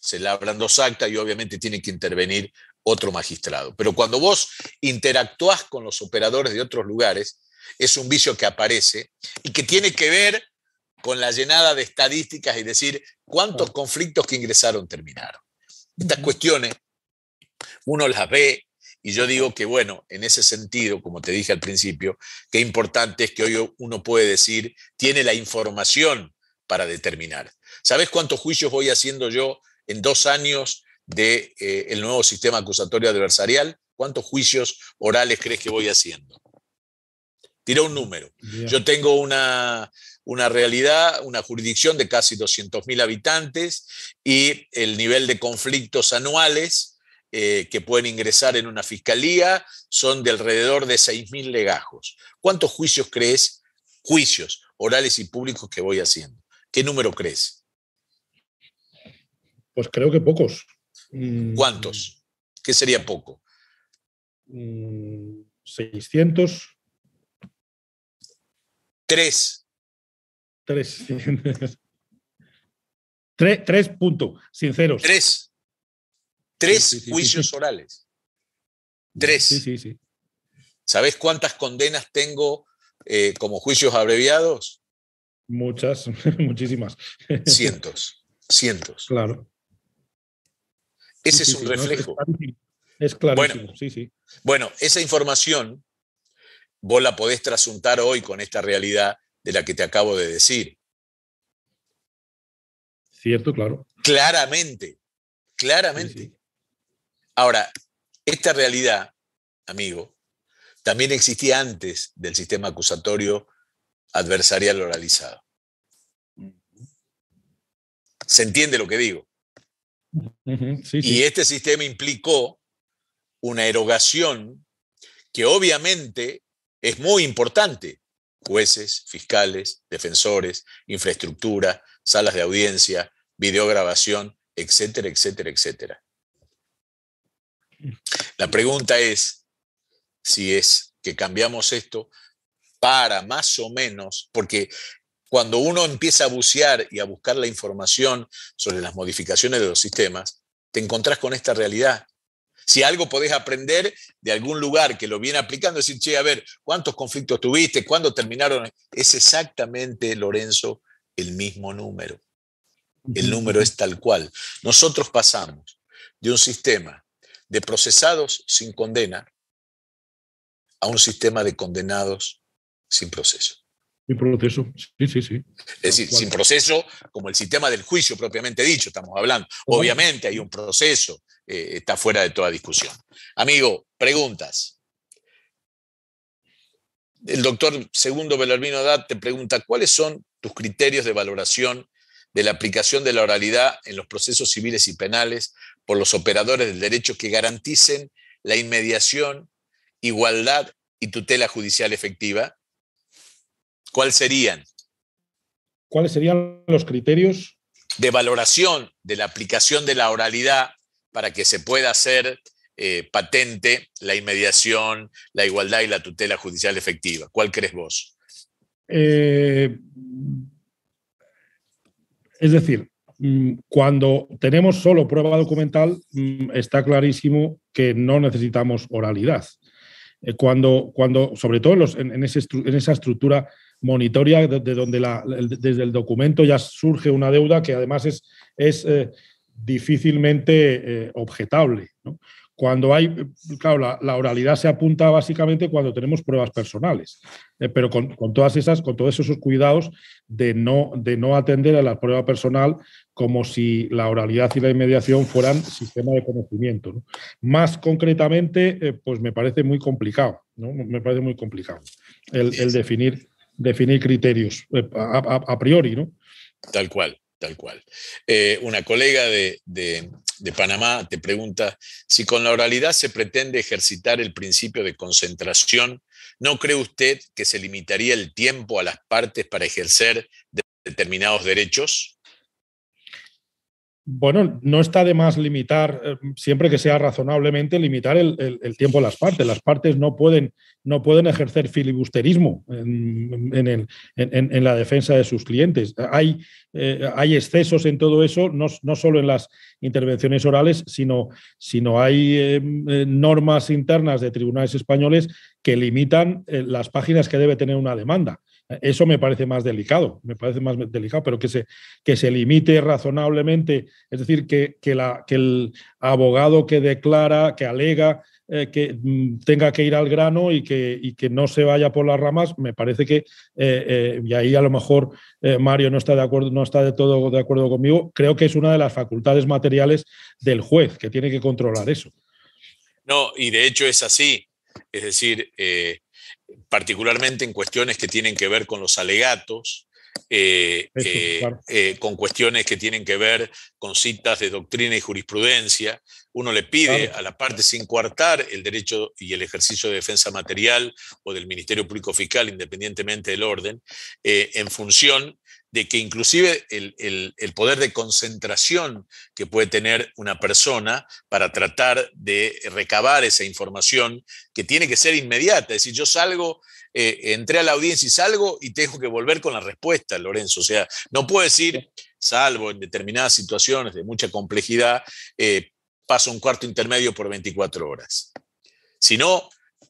se labran dos actas y obviamente tiene que intervenir otro magistrado. Pero cuando vos interactuás con los operadores de otros lugares, es un vicio que aparece y que tiene que ver con la llenada de estadísticas y decir cuántos conflictos que ingresaron terminaron. Estas cuestiones uno las ve y yo digo que, bueno, en ese sentido, como te dije al principio, qué importante es que hoy uno puede decir, tiene la información para determinar. ¿Sabes cuántos juicios voy haciendo yo en dos años del de, eh, el nuevo sistema acusatorio adversarial? ¿Cuántos juicios orales crees que voy haciendo? Tira un número. Yo tengo una, realidad, una jurisdicción de casi 200.000 habitantes y el nivel de conflictos anuales eh, que pueden ingresar en una fiscalía son de alrededor de 6.000 legajos. ¿Cuántos juicios crees, juicios orales y públicos que voy haciendo? ¿Qué número crees? Pues creo que pocos. Mm. ¿Cuántos? ¿Qué sería poco? 600. Mm, Tres. Tres. tres, tres puntos, sinceros. Tres. Tres juicios orales. Tres. Sí, sí, sí. ¿Sabes cuántas condenas tengo eh, como juicios abreviados? Muchas, muchísimas. Cientos, cientos. Claro. Ese es un reflejo. Es claro bueno, sí, sí. Bueno, esa información vos la podés trasuntar hoy con esta realidad de la que te acabo de decir. Cierto, claro. Claramente, claramente. Ahora, esta realidad, amigo, también existía antes del sistema acusatorio adversarial oralizado. ¿Se entiende lo que digo? y este sistema implicó una erogación que obviamente es muy importante. Jueces, fiscales, defensores, infraestructura, salas de audiencia, videograbación, etcétera, etcétera, etcétera. La pregunta es si es que cambiamos esto para más o menos, porque cuando uno empieza a bucear y a buscar la información sobre las modificaciones de los sistemas, te encontrás con esta realidad. Si algo podés aprender de algún lugar que lo viene aplicando, decir, che, a ver, ¿cuántos conflictos tuviste? ¿Cuándo terminaron? Es exactamente, Lorenzo, el mismo número. El número es tal cual. Nosotros pasamos de un sistema de procesados sin condena a un sistema de condenados sin proceso. Sin proceso, sí, sí, sí. Es decir, sin proceso como el sistema del juicio propiamente dicho, estamos hablando. Obviamente hay un proceso, eh, está fuera de toda discusión. Amigo, preguntas. El doctor Segundo Belarmino Dad te pregunta, ¿cuáles son tus criterios de valoración de la aplicación de la oralidad en los procesos civiles y penales por los operadores del derecho que garanticen la inmediación, igualdad y tutela judicial efectiva? ¿Cuáles serían? ¿Cuáles serían los criterios? De valoración de la aplicación de la oralidad para que se pueda hacer eh, patente la inmediación, la igualdad y la tutela judicial efectiva? ¿Cuál crees vos? Eh, es decir, mm, cuando tenemos solo prueba documental, mm, está clarísimo que no necesitamos oralidad. Eh, cuando, cuando sobre todo en, en, esa estructura monitoria, de, donde desde el documento ya surge una deuda que además es, es difícilmente eh, objetable. Cuando hay, claro, la, oralidad se apunta básicamente cuando tenemos pruebas personales, eh, pero con, todas esas, con todos esos cuidados de no, de no atender a la prueba personal como si la oralidad y la inmediación fueran sistema de conocimiento. Más concretamente, eh, pues me parece muy complicado, Me parece muy complicado el, definir, definir criterios a, a priori, ¿no? Tal cual tal cual. Eh, una colega de, Panamá te pregunta si con la oralidad se pretende ejercitar el principio de concentración, ¿no cree usted que se limitaría el tiempo a las partes para ejercer determinados derechos? bueno, no está de más limitar, eh, siempre que sea razonablemente, limitar el, tiempo de las partes. Las partes no pueden, ejercer filibusterismo en, la defensa de sus clientes. Eh, hay, excesos en todo eso, no, no, solo en las intervenciones orales, sino, hay eh, normas internas de tribunales españoles que limitan las páginas que debe tener una demanda. Eso me parece más delicado, me parece más delicado, pero que se, que se limite razonablemente, es decir, que, la, que el abogado que declara, que alega, eh, que mm, tenga que ir al grano y que, que no se vaya por las ramas, me parece que, eh, eh, y ahí a lo mejor Mario no está de acuerdo, no está de todo de acuerdo conmigo, creo que es una de las facultades materiales del juez, que tiene que controlar eso. No, y de hecho es así. Es decir, particularmente en cuestiones que tienen que ver con los alegatos, eh, eh, eh, con cuestiones que tienen que ver con citas de doctrina y jurisprudencia. Uno le pide a la parte sin cuartar el derecho y el ejercicio de defensa material o del Ministerio Público Fiscal, independientemente del orden, en función de que inclusive el, poder de concentración que puede tener una persona para tratar de recabar esa información, que tiene que ser inmediata, es decir, yo salgo, eh, entré a la audiencia y salgo y tengo que volver con la respuesta, Lorenzo, o sea, no puedo decir, salvo en determinadas situaciones de mucha complejidad, eh, paso un cuarto intermedio por 24 horas. Si no,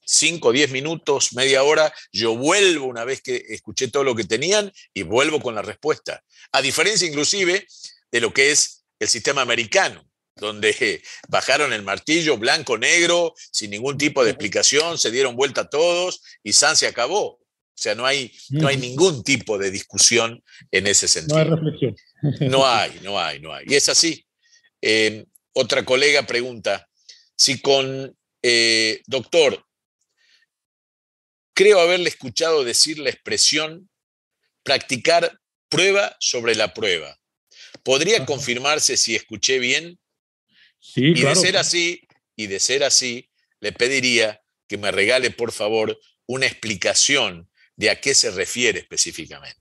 5, 10 minutos, media hora, yo vuelvo una vez que escuché todo lo que tenían y vuelvo con la respuesta. A diferencia inclusive de lo que es el sistema americano, donde bajaron el martillo blanco, negro, sin ningún tipo de explicación, se dieron vuelta a todos y San se acabó. O sea, no hay, no hay ningún tipo de discusión en ese sentido. No hay reflexión. No hay, no hay, no hay. Y es así. Eh, otra colega pregunta, si con, eh, doctor, Creo haberle escuchado decir la expresión practicar prueba sobre la prueba. ¿Podría confirmarse si escuché bien? Sí, y de ser así, y de ser así, le pediría que me regale, por favor, una explicación de a qué se refiere específicamente.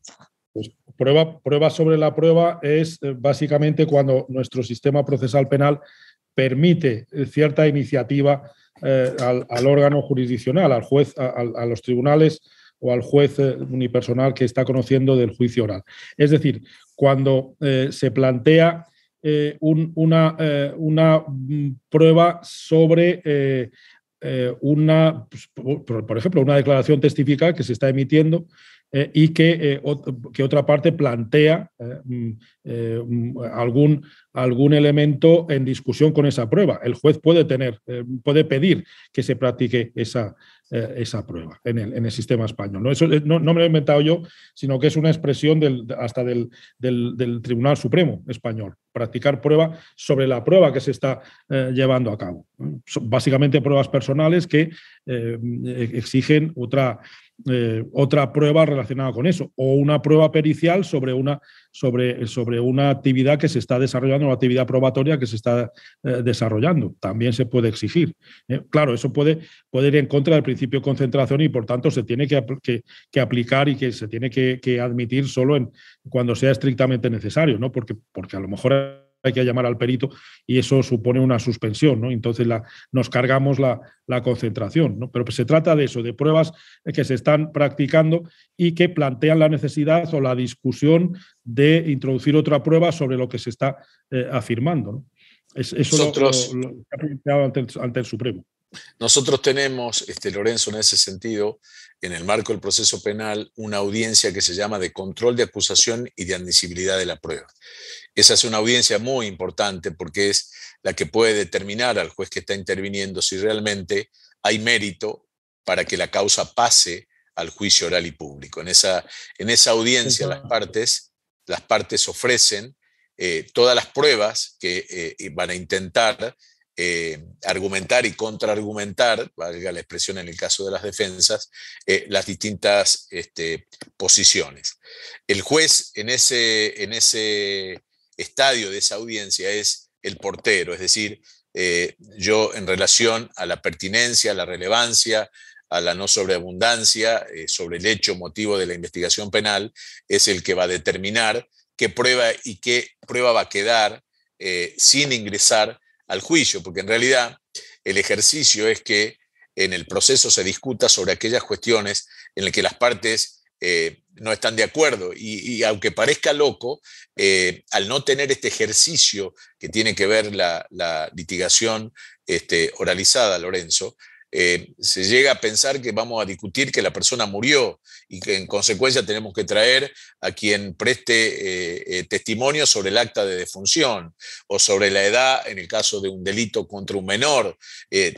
Pues, prueba, prueba sobre la prueba es eh, básicamente cuando nuestro sistema procesal penal permite eh, cierta iniciativa eh, al, órgano jurisdiccional, al juez, a, los tribunales o al juez eh, unipersonal que está conociendo del juicio oral. Es decir, cuando eh, se plantea una, mm, prueba sobre una, pues, por, por, ejemplo, una declaración testificada que se está emitiendo eh, y que, eh, que, otra parte plantea eh, mm, mm, algún, algún elemento en discusión con esa prueba. El juez puede, tener, puede pedir que se practique esa, prueba en el, sistema español. ¿no? Eso no, me lo he inventado yo, sino que es una expresión del, hasta del, Tribunal Supremo español, practicar prueba sobre la prueba que se está llevando a cabo. básicamente pruebas personales que mm, e-, exigen otra eh, otra prueba relacionada con eso, o una prueba pericial sobre una, sobre, sobre una actividad que se está desarrollando, una actividad probatoria que se está eh, desarrollando. También se puede exigir. Eh. claro, eso puede, ir en contra del principio de concentración y, por tanto, se tiene que, aplicar y que se tiene que, admitir solo en, cuando sea estrictamente necesario, ¿no? porque, porque a lo mejor hay que llamar al perito y eso supone una suspensión, ¿no? Entonces la, nos cargamos la, concentración, Pero pues se trata de eso, de pruebas que se están practicando y que plantean la necesidad o la discusión de introducir otra prueba sobre lo que se está eh, afirmando, ¿no? Es, eso lo, ha planteado ante el Supremo. Nosotros tenemos, este, Lorenzo, en ese sentido, en el marco del proceso penal, una audiencia que se llama de control de acusación y de admisibilidad de la prueba. Esa es una audiencia muy importante porque es la que puede determinar al juez que está interviniendo si realmente hay mérito para que la causa pase al juicio oral y público. En esa, audiencia las partes, las partes ofrecen eh, todas las pruebas que eh, van a intentar eh, argumentar y contraargumentar, valga la expresión en el caso de las defensas, eh, las distintas este, posiciones. El juez en ese, en ese estadio de esa audiencia es el portero, es decir, eh, yo en relación a la pertinencia, a la relevancia, a la no sobreabundancia sobre el hecho motivo de la investigación penal, es el que va a determinar qué prueba y qué prueba va a quedar sin ingresar al juicio, porque en realidad el ejercicio es que en el proceso se discuta sobre aquellas cuestiones en las que las partes eh, no están de acuerdo. Y, aunque parezca loco, eh, al no tener este ejercicio que tiene que ver la, litigación este, oralizada, Lorenzo, eh, se llega a pensar que vamos a discutir que la persona murió y que en consecuencia tenemos que traer a quien preste eh, eh, testimonio sobre el acta de defunción o sobre la edad en el caso de un delito contra un menor,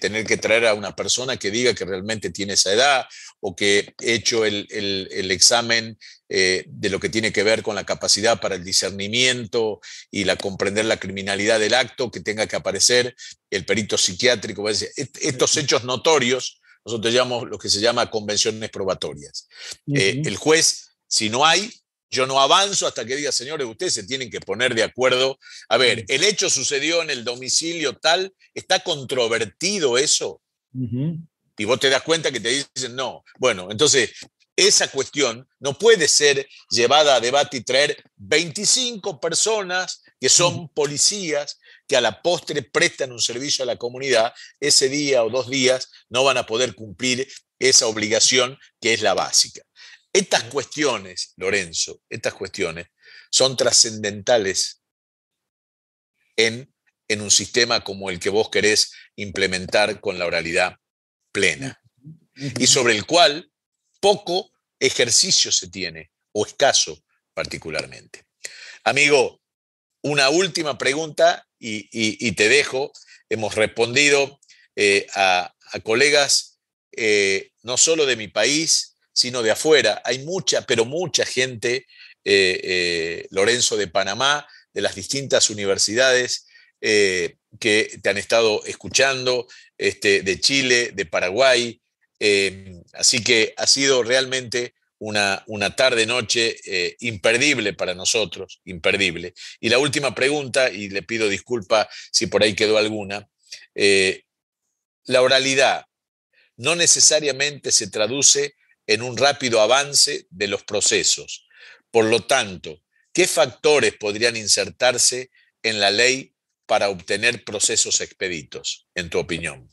tener que traer a una persona que diga que realmente tiene esa edad o que hecho el, el examen eh, de lo que tiene que ver con la capacidad para el discernimiento y la comprender la criminalidad del acto, que tenga que aparecer el perito psiquiátrico. estos hechos notorios, nosotros llamamos lo que se llama convenciones probatorias. Eh, el juez, si no hay, yo no avanzo hasta que diga, señores, ustedes se tienen que poner de acuerdo. A ver, el hecho sucedió en el domicilio tal, ¿está controvertido eso? Y vos te das cuenta que te dicen no. Bueno, entonces esa cuestión no puede ser llevada a debate y traer 25 personas que son mm. policías que a la postre prestan un servicio a la comunidad, ese día o dos días no van a poder cumplir esa obligación que es la básica. Estas mm. cuestiones, Lorenzo, estas cuestiones son trascendentales en, en un sistema como el que vos querés implementar con la oralidad plena y sobre el cual poco ejercicio se tiene, o escaso particularmente. Amigo, una última pregunta y, te dejo. Hemos respondido eh, a, colegas eh, no solo de mi país, sino de afuera. Hay mucha, pero mucha gente, eh, Lorenzo de Panamá, de las distintas universidades, que te han estado escuchando, este, de Chile, de Paraguay, eh, así que ha sido realmente una, tarde-noche eh, imperdible para nosotros, imperdible. Y la última pregunta, y le pido disculpa si por ahí quedó alguna, eh, la oralidad no necesariamente se traduce en un rápido avance de los procesos. Por lo tanto, ¿qué factores podrían insertarse en la ley para obtener procesos expeditos, en tu opinión?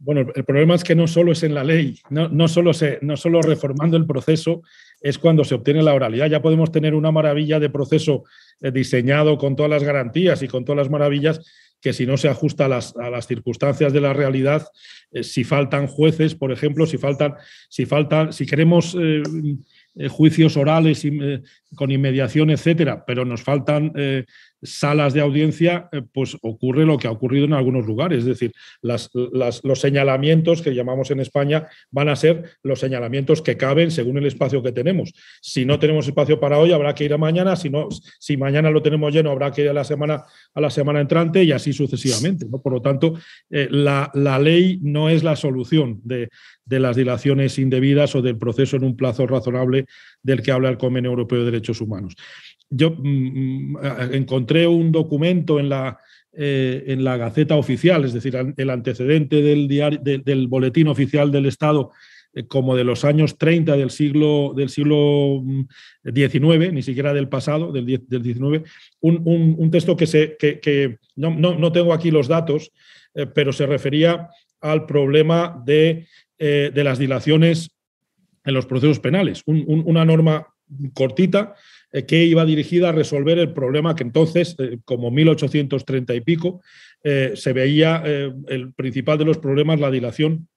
Bueno, el problema es que no solo es en la ley, no, solo se, no solo reformando el proceso es cuando se obtiene la oralidad. Ya podemos tener una maravilla de proceso eh, diseñado con todas las garantías y con todas las maravillas, que si no se ajusta a las, circunstancias de la realidad, eh, si faltan jueces, por ejemplo, si faltan, si faltan, si queremos eh, juicios orales y, con inmediación, etcétera, pero nos faltan eh, salas de audiencia, eh, pues ocurre lo que ha ocurrido en algunos lugares. Es decir, los señalamientos que llamamos en España van a ser los señalamientos que caben según el espacio que tenemos. Si no tenemos espacio para hoy, habrá que ir a mañana. Si, si mañana lo tenemos lleno, habrá que ir a la semana, a la semana entrante y así sucesivamente. Por lo tanto, eh, la, ley no es la solución de, de las dilaciones indebidas o del proceso en un plazo razonable del que habla el Convenio Europeo de Derechos Humanos. Yo mm, mm, encontré un documento en la, eh, en la Gaceta Oficial, es decir, el antecedente del, del Boletín Oficial del Estado eh, como de los años 30 del siglo, del siglo XIX, mm, ni siquiera del pasado, del, XIX, un, texto que, se, que, no, tengo aquí los datos, eh, pero se refería al problema de, de las dilaciones en los procesos penales. una norma cortita eh, que iba dirigida a resolver el problema que entonces, eh, como 1830 y pico, eh, se veía el principal de los problemas, la dilación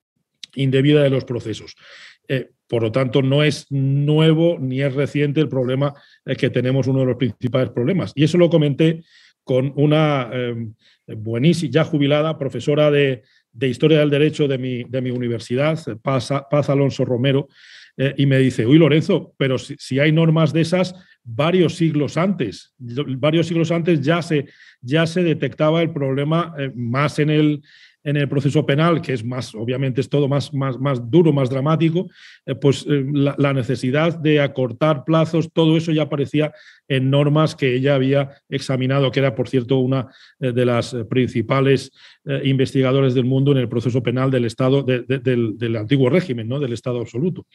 indebida de los procesos. por lo tanto, no es nuevo ni es reciente el problema que tenemos, uno de los principales problemas. Y eso lo comenté con una buenísima, ya jubilada, profesora de, Historia del Derecho de mi, universidad, Paz Alonso Romero, eh, y me dice, uy Lorenzo, pero si, hay normas de esas varios siglos antes, varios siglos antes ya se, ya se detectaba el problema eh, más en el, en el proceso penal, que es más, obviamente es todo más, más, más duro, más dramático, eh, pues eh, la, necesidad de acortar plazos, todo eso ya aparecía en normas que ella había examinado, que era, por cierto, una eh, de las principales investigadores del mundo en el proceso penal del Estado, del, antiguo régimen, ¿no? del Estado absoluto.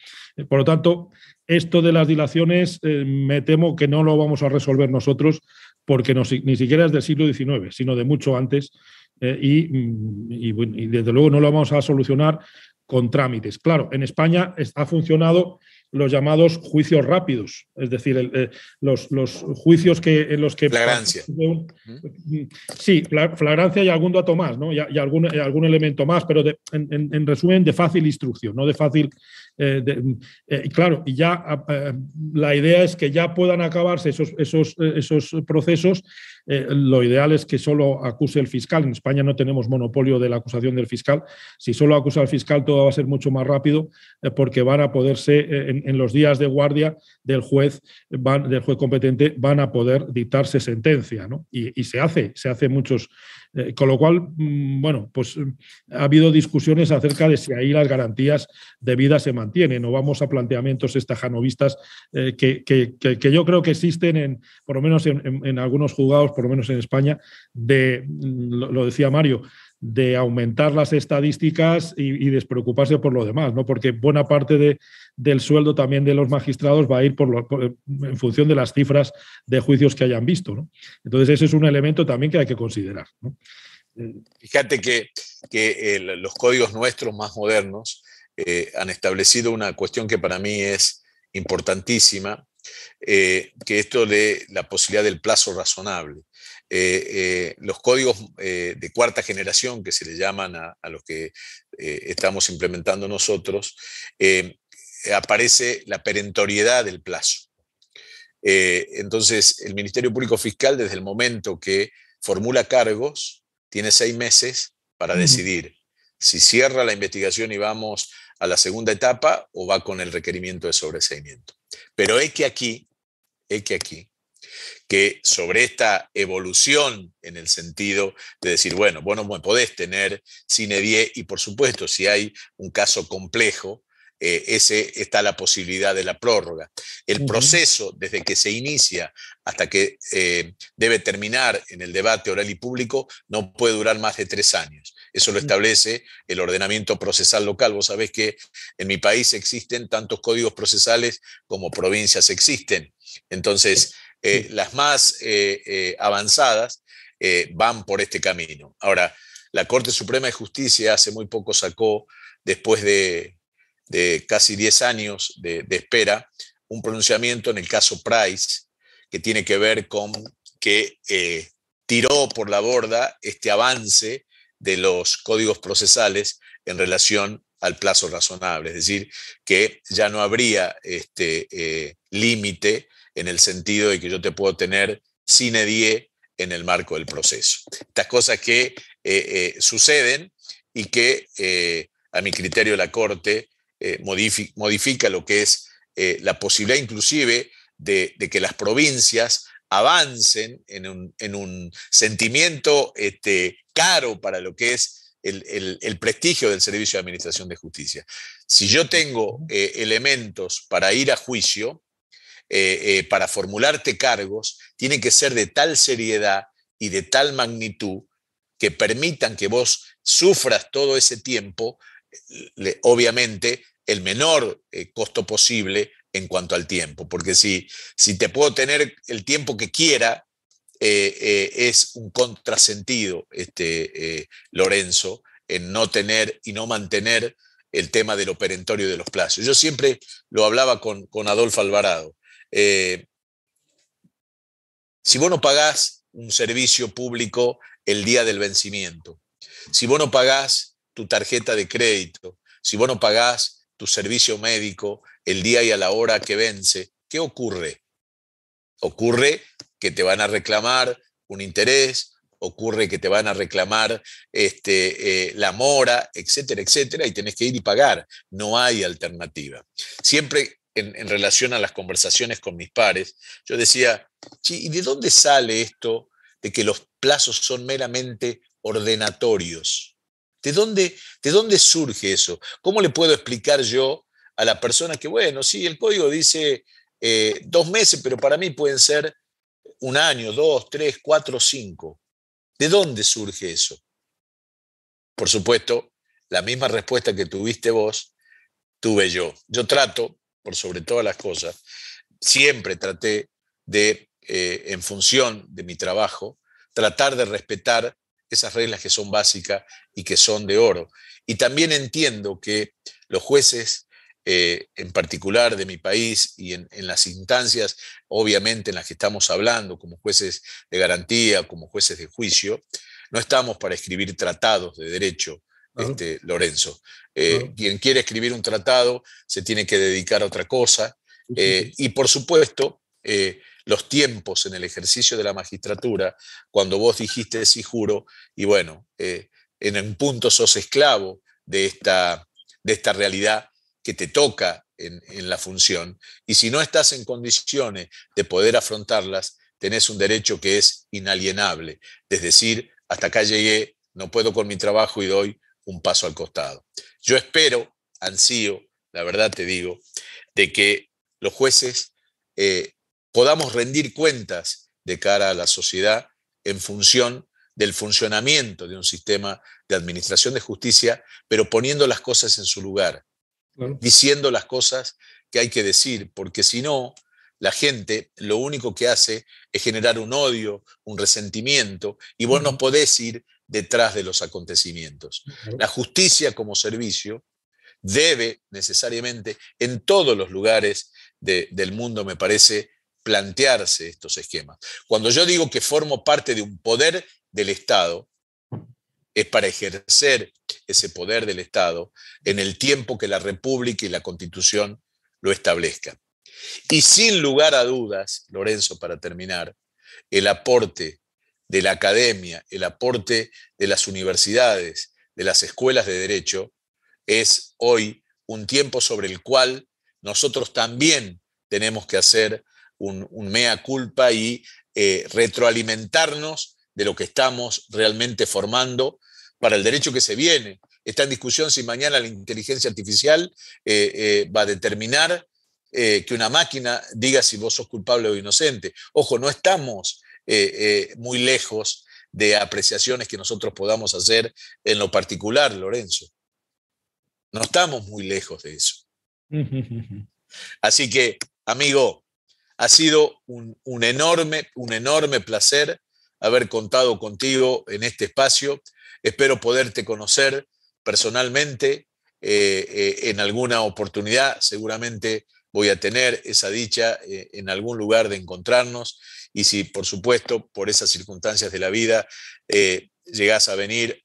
Por lo tanto, esto de las dilaciones me temo que no lo vamos a resolver nosotros porque ni siquiera es del siglo XIX, sino de mucho antes, eh, mm, y, desde luego no lo vamos a solucionar con trámites. Claro, en España ha funcionado los llamados juicios rápidos, es decir, eh, los, juicios que, en los que... Flagrancia. Sí, flagrancia y algún dato más, ¿no? Y, algún, elemento más, pero en, resumen, de fácil instrucción, no de fácil eh, eh, y claro, y ya ah, eh, la idea es que ya puedan acabarse esos, esos, esos procesos. lo ideal es que solo acuse el fiscal. En España no tenemos monopolio de la acusación del fiscal. Si solo acusa al fiscal, todo va a ser mucho más rápido porque van a poderse, en, los días de guardia del juez, del juez competente, van a poder dictarse sentencia. Y, y se hace, se hace muchos, eh, con lo cual, mm, bueno, pues mm, ha habido discusiones acerca de si ahí las garantías de vida se mantienen o vamos a planteamientos estajanovistas eh, que, yo creo que existen, en, por lo menos en, algunos juzgados, por lo menos en España, de, mm, lo decía Mario, de aumentar las estadísticas y, despreocuparse por lo demás, ¿no? porque buena parte de, del sueldo también de los magistrados va a ir por, en función de las cifras de juicios que hayan visto. Entonces, ese es un elemento también que hay que considerar. Eh, fíjate que, eh, los códigos nuestros más modernos eh, han establecido una cuestión que para mí es importantísima, que esto de la posibilidad del plazo razonable. Eh, eh, los códigos eh, de cuarta generación, que se le llaman a, los que estamos implementando nosotros, aparece la perentoriedad del plazo. entonces, el Ministerio Público Fiscal, desde el momento que formula cargos, tiene seis meses para decidir si cierra la investigación y vamos a la segunda etapa o va con el requerimiento de sobreseimiento. Pero es que aquí, es que aquí, que sobre esta evolución en el sentido de decir, bueno, bueno me podés tener cine 10 y por supuesto si hay un caso complejo, eh, ese, está la posibilidad de la prórroga. El proceso desde que se inicia hasta que eh, debe terminar en el debate oral y público no puede durar más de tres años. Eso lo mm. establece el ordenamiento procesal local. Vos sabés que en mi país existen tantos códigos procesales como provincias existen. Entonces, eh, las más eh, eh, avanzadas van por este camino. Ahora, la Corte Suprema de Justicia hace muy poco sacó, después de, casi 10 años de, espera, un pronunciamiento en el caso Price, que tiene que ver con que tiró por la borda este avance de los códigos procesales en relación al plazo razonable, es decir, que ya no habría este límite en el sentido de que yo te puedo tener sine die en el marco del proceso. Estas cosas que eh, eh, suceden y que eh, a mi criterio la Corte modifica, modifica, lo que es la posibilidad inclusive de, que las provincias avancen en un, sentimiento este, caro para lo que es el, el, prestigio del Servicio de Administración de Justicia. Si yo tengo elementos para ir a juicio, eh, eh, para formularte cargos tiene que ser de tal seriedad y de tal magnitud que permitan que vos sufras todo ese tiempo, obviamente, el menor eh, costo posible en cuanto al tiempo, porque si, si te puedo tener el tiempo que quiera, es un contrasentido, este, Lorenzo, en no tener y no mantener el tema del operatorio de los plazos. Yo siempre lo hablaba con Adolfo Alvarado. Eh, si vos no pagás un servicio público el día del vencimiento, si vos no pagás tu tarjeta de crédito, si vos no pagás tu servicio médico el día y a la hora que vence, ¿qué ocurre? Ocurre que te van a reclamar un interés, ocurre que te van a reclamar este, eh, la mora, etcétera, etcétera, y tenés que ir y pagar. No hay alternativa. Siempre en, relación a las conversaciones con mis pares, yo decía, ¿y de dónde sale esto de que los plazos son meramente ordenatorios? ¿De dónde, ¿De dónde surge eso? ¿Cómo le puedo explicar yo a la persona que, bueno, sí, el código dice eh, dos meses, pero para mí pueden ser un año, dos, tres, cuatro, cinco? ¿De dónde surge eso? Por supuesto, la misma respuesta que tuviste vos, tuve yo. Yo trato por sobre todas las cosas, siempre traté de, eh, en función de mi trabajo, tratar de respetar esas reglas que son básicas y que son de oro. Y también entiendo que los jueces, eh, en particular de mi país y en, las instancias, obviamente, en las que estamos hablando, como jueces de garantía, como jueces de juicio, no estamos para escribir tratados de derecho este, Lorenzo. Eh, quien quiere escribir un tratado se tiene que dedicar a otra cosa. Eh, y por supuesto, eh, los tiempos en el ejercicio de la magistratura, cuando vos dijiste si juro, y bueno, en un punto sos esclavo de esta, de esta realidad que te toca en, en la función. Y si no estás en condiciones de poder afrontarlas, tenés un derecho que es inalienable, es decir, hasta acá llegué, no puedo con mi trabajo y doy un paso al costado. Yo espero, ansío, la verdad te digo, de que los jueces eh, podamos rendir cuentas de cara a la sociedad en función del funcionamiento de un sistema de administración de justicia, pero poniendo las cosas en su lugar, diciendo las cosas que hay que decir, porque si no, la gente lo único que hace es generar un odio, un resentimiento, y vos no podés ir detrás de los acontecimientos. La justicia como servicio debe necesariamente en todos los lugares del mundo, me parece, plantearse estos esquemas. Cuando yo digo que formo parte de un poder del Estado, es para ejercer ese poder del Estado en el tiempo que la República y la Constitución lo establezcan. Y sin lugar a dudas, Lorenzo, para terminar, el aporte de la academia, el aporte de las universidades, de las escuelas de derecho, es hoy un tiempo sobre el cual nosotros también tenemos que hacer un, mea culpa y eh, retroalimentarnos de lo que estamos realmente formando para el derecho que se viene. Está en discusión si mañana la inteligencia artificial eh, eh, va a determinar que una máquina diga si vos sos culpable o inocente. Ojo, no estamos eh, eh, muy lejos de apreciaciones que nosotros podamos hacer en lo particular, Lorenzo. No estamos muy lejos de eso. Así que, amigo, ha sido un, enorme, un enorme placer haber contado contigo en este espacio. Espero poderte conocer personalmente eh, en alguna oportunidad. Seguramente voy a tener esa dicha en algún lugar de encontrarnos y si, por supuesto, por esas circunstancias de la vida, eh, llegás a venir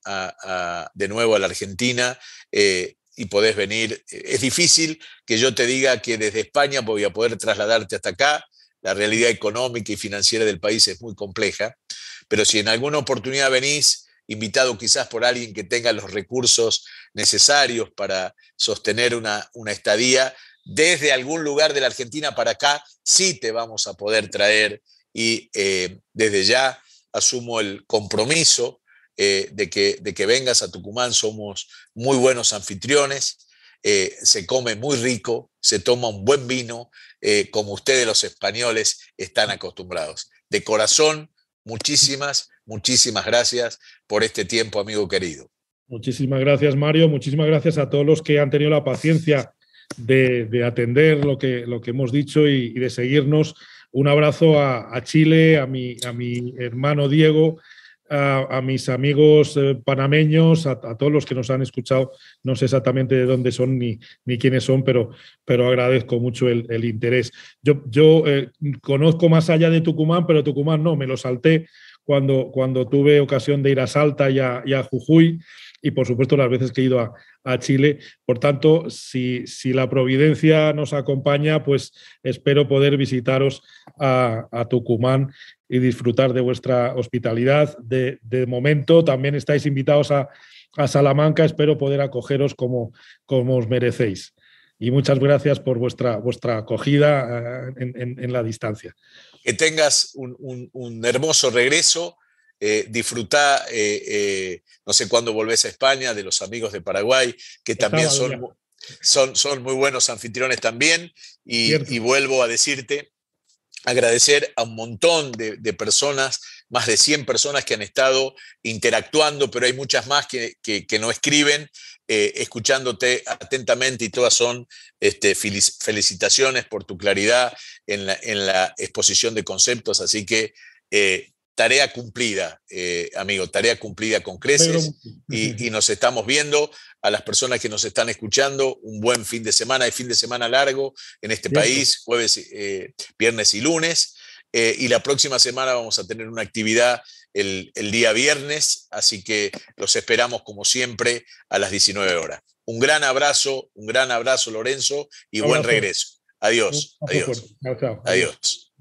de nuevo a la Argentina eh, y podés venir, es difícil que yo te diga que desde España voy a poder trasladarte hasta acá, la realidad económica y financiera del país es muy compleja, pero si en alguna oportunidad venís, invitado quizás por alguien que tenga los recursos necesarios para sostener una estadía, desde algún lugar de la Argentina para acá, sí te vamos a poder traer y eh, desde ya asumo el compromiso eh, de, que, de que vengas a Tucumán. Somos muy buenos anfitriones, eh, se come muy rico, se toma un buen vino, como ustedes los españoles están acostumbrados. De corazón, muchísimas, muchísimas gracias por este tiempo, amigo querido. Muchísimas gracias, Mario. Muchísimas gracias a todos los que han tenido la paciencia de, atender lo que, lo que hemos dicho y de seguirnos un abrazo a, Chile, a mi, a mi hermano Diego, a, mis amigos eh, panameños, a, todos los que nos han escuchado. No sé exactamente de dónde son ni, quiénes son, pero, pero agradezco mucho el, interés. Yo, eh, conozco más allá de Tucumán, pero Tucumán no, me lo salté cuando, cuando tuve ocasión de ir a Salta y a Jujuy y por supuesto las veces que he ido a, Chile. Por tanto, si, la providencia nos acompaña, pues espero poder visitaros a, Tucumán y disfrutar de vuestra hospitalidad. De, momento también estáis invitados a, Salamanca, espero poder acogeros como, como os merecéis. Y muchas gracias por vuestra, vuestra acogida eh, en, la distancia. Que tengas un hermoso regreso eh, disfrutá, eh, eh, no sé cuándo volvés a España, de los amigos de Paraguay, que también son, son, son, muy buenos anfitriones también. Y, vuelvo a decirte, agradecer a un montón de, personas, más de 100 personas que han estado interactuando, pero hay muchas más que, no escriben. Eh, escuchándote atentamente y todas son este, felicitaciones por tu claridad en la, exposición de conceptos. Así que tarea cumplida, eh, amigo, tarea cumplida con creces. Y, nos estamos viendo a las personas que nos están escuchando. Un buen fin de semana, hay fin de semana largo en este país, jueves, eh, viernes y lunes. Eh, y la próxima semana vamos a tener una actividad el, día viernes, así que los esperamos como siempre a las 19 horas. Un gran abrazo, un gran abrazo Lorenzo y buen regreso. Adiós, adiós. Adiós.